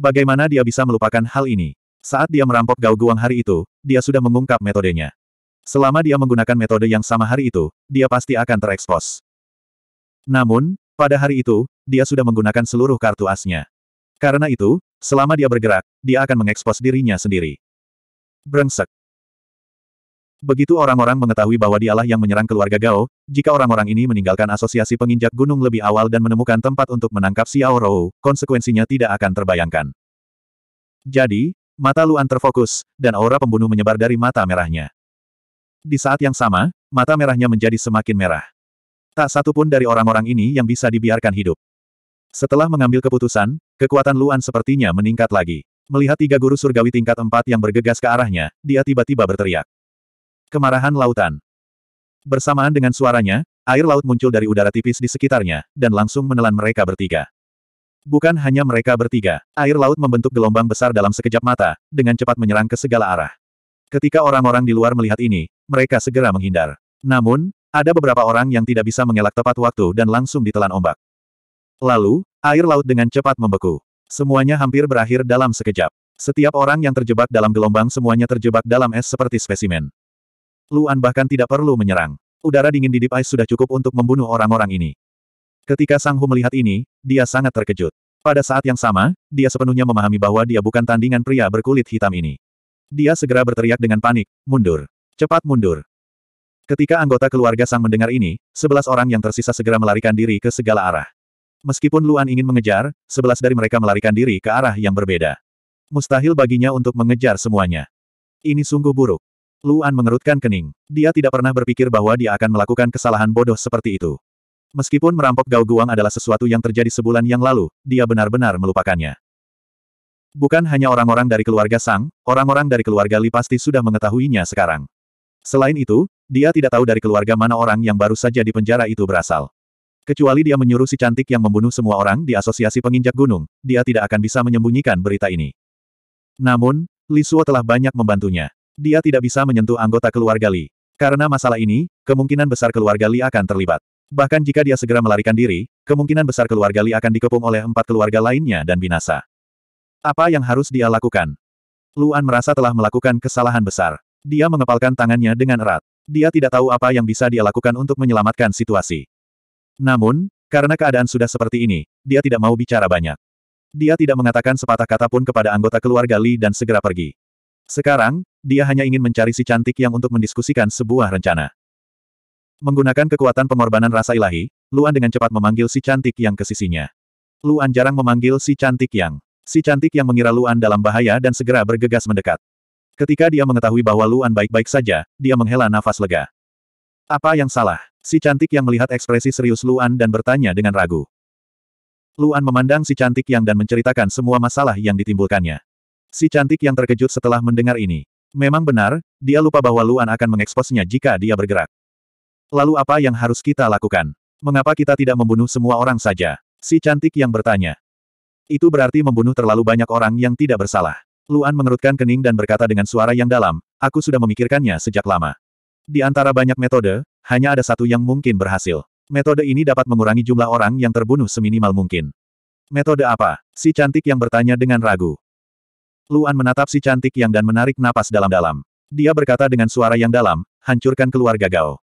Bagaimana dia bisa melupakan hal ini? Saat dia merampok Gao Guang hari itu, dia sudah mengungkap metodenya. Selama dia menggunakan metode yang sama hari itu, dia pasti akan terekspos. Namun, pada hari itu, dia sudah menggunakan seluruh kartu asnya. Karena itu, selama dia bergerak, dia akan mengekspos dirinya sendiri. Brengsek. Begitu orang-orang mengetahui bahwa dialah yang menyerang keluarga Gao, jika orang-orang ini meninggalkan asosiasi penginjak gunung lebih awal dan menemukan tempat untuk menangkap Xiao Rou, konsekuensinya tidak akan terbayangkan. Jadi, mata Luan terfokus, dan aura pembunuh menyebar dari mata merahnya. Di saat yang sama, mata merahnya menjadi semakin merah. Tak satu pun dari orang-orang ini yang bisa dibiarkan hidup. Setelah mengambil keputusan, kekuatan Luan sepertinya meningkat lagi. Melihat tiga guru surgawi tingkat empat yang bergegas ke arahnya, dia tiba-tiba berteriak. Kemarahan lautan. Bersamaan dengan suaranya, air laut muncul dari udara tipis di sekitarnya, dan langsung menelan mereka bertiga. Bukan hanya mereka bertiga, air laut membentuk gelombang besar dalam sekejap mata, dengan cepat menyerang ke segala arah. Ketika orang-orang di luar melihat ini, mereka segera menghindar. Namun, ada beberapa orang yang tidak bisa mengelak tepat waktu dan langsung ditelan ombak. Lalu, air laut dengan cepat membeku. Semuanya hampir berakhir dalam sekejap. Setiap orang yang terjebak dalam gelombang semuanya terjebak dalam es seperti spesimen. Luan bahkan tidak perlu menyerang. Udara dingin di Deep Ice sudah cukup untuk membunuh orang-orang ini. Ketika Sang Hu melihat ini, dia sangat terkejut. Pada saat yang sama, dia sepenuhnya memahami bahwa dia bukan tandingan pria berkulit hitam ini. Dia segera berteriak dengan panik, mundur. Cepat mundur. Ketika anggota keluarga Sang mendengar ini, sebelas orang yang tersisa segera melarikan diri ke segala arah. Meskipun Luan ingin mengejar, sebelas dari mereka melarikan diri ke arah yang berbeda. Mustahil baginya untuk mengejar semuanya. Ini sungguh buruk. Luan mengerutkan kening. Dia tidak pernah berpikir bahwa dia akan melakukan kesalahan bodoh seperti itu. Meskipun merampok Gao Guang adalah sesuatu yang terjadi sebulan yang lalu, dia benar-benar melupakannya. Bukan hanya orang-orang dari keluarga Sang, orang-orang dari keluarga Li pasti sudah mengetahuinya sekarang. Selain itu, dia tidak tahu dari keluarga mana orang yang baru saja di penjara itu berasal. Kecuali dia menyuruh si cantik yang membunuh semua orang di asosiasi penginjak gunung, dia tidak akan bisa menyembunyikan berita ini. Namun, Li Suo telah banyak membantunya. Dia tidak bisa menyentuh anggota keluarga Li. Karena masalah ini, kemungkinan besar keluarga Li akan terlibat. Bahkan jika dia segera melarikan diri, kemungkinan besar keluarga Li akan dikepung oleh empat keluarga lainnya dan binasa. Apa yang harus dia lakukan? Luan merasa telah melakukan kesalahan besar. Dia mengepalkan tangannya dengan erat. Dia tidak tahu apa yang bisa dia lakukan untuk menyelamatkan situasi. Namun, karena keadaan sudah seperti ini, dia tidak mau bicara banyak. Dia tidak mengatakan sepatah kata pun kepada anggota keluarga Li dan segera pergi. Sekarang, dia hanya ingin mencari si cantik yang untuk mendiskusikan sebuah rencana. Menggunakan kekuatan pengorbanan rasa ilahi, Luan dengan cepat memanggil si cantik yang ke sisinya. Luan jarang memanggil si cantik yang. Si cantik yang mengira Luan dalam bahaya dan segera bergegas mendekat. Ketika dia mengetahui bahwa Luan baik-baik saja, dia menghela nafas lega. Apa yang salah? Si cantik yang melihat ekspresi serius Luan dan bertanya dengan ragu. Luan memandang si cantik yang dan menceritakan semua masalah yang ditimbulkannya. Si cantik yang terkejut setelah mendengar ini. Memang benar, dia lupa bahwa Luan akan mengeksposnya jika dia bergerak. Lalu apa yang harus kita lakukan? Mengapa kita tidak membunuh semua orang saja? Si cantik yang bertanya. Itu berarti membunuh terlalu banyak orang yang tidak bersalah. Luan mengerutkan kening dan berkata dengan suara yang dalam, aku sudah memikirkannya sejak lama. Di antara banyak metode, hanya ada satu yang mungkin berhasil. Metode ini dapat mengurangi jumlah orang yang terbunuh seminimal mungkin. Metode apa? Si cantik yang bertanya dengan ragu. Luan menatap si cantik yang dan menarik napas dalam-dalam. Dia berkata dengan suara yang dalam, hancurkan keluarga Gao.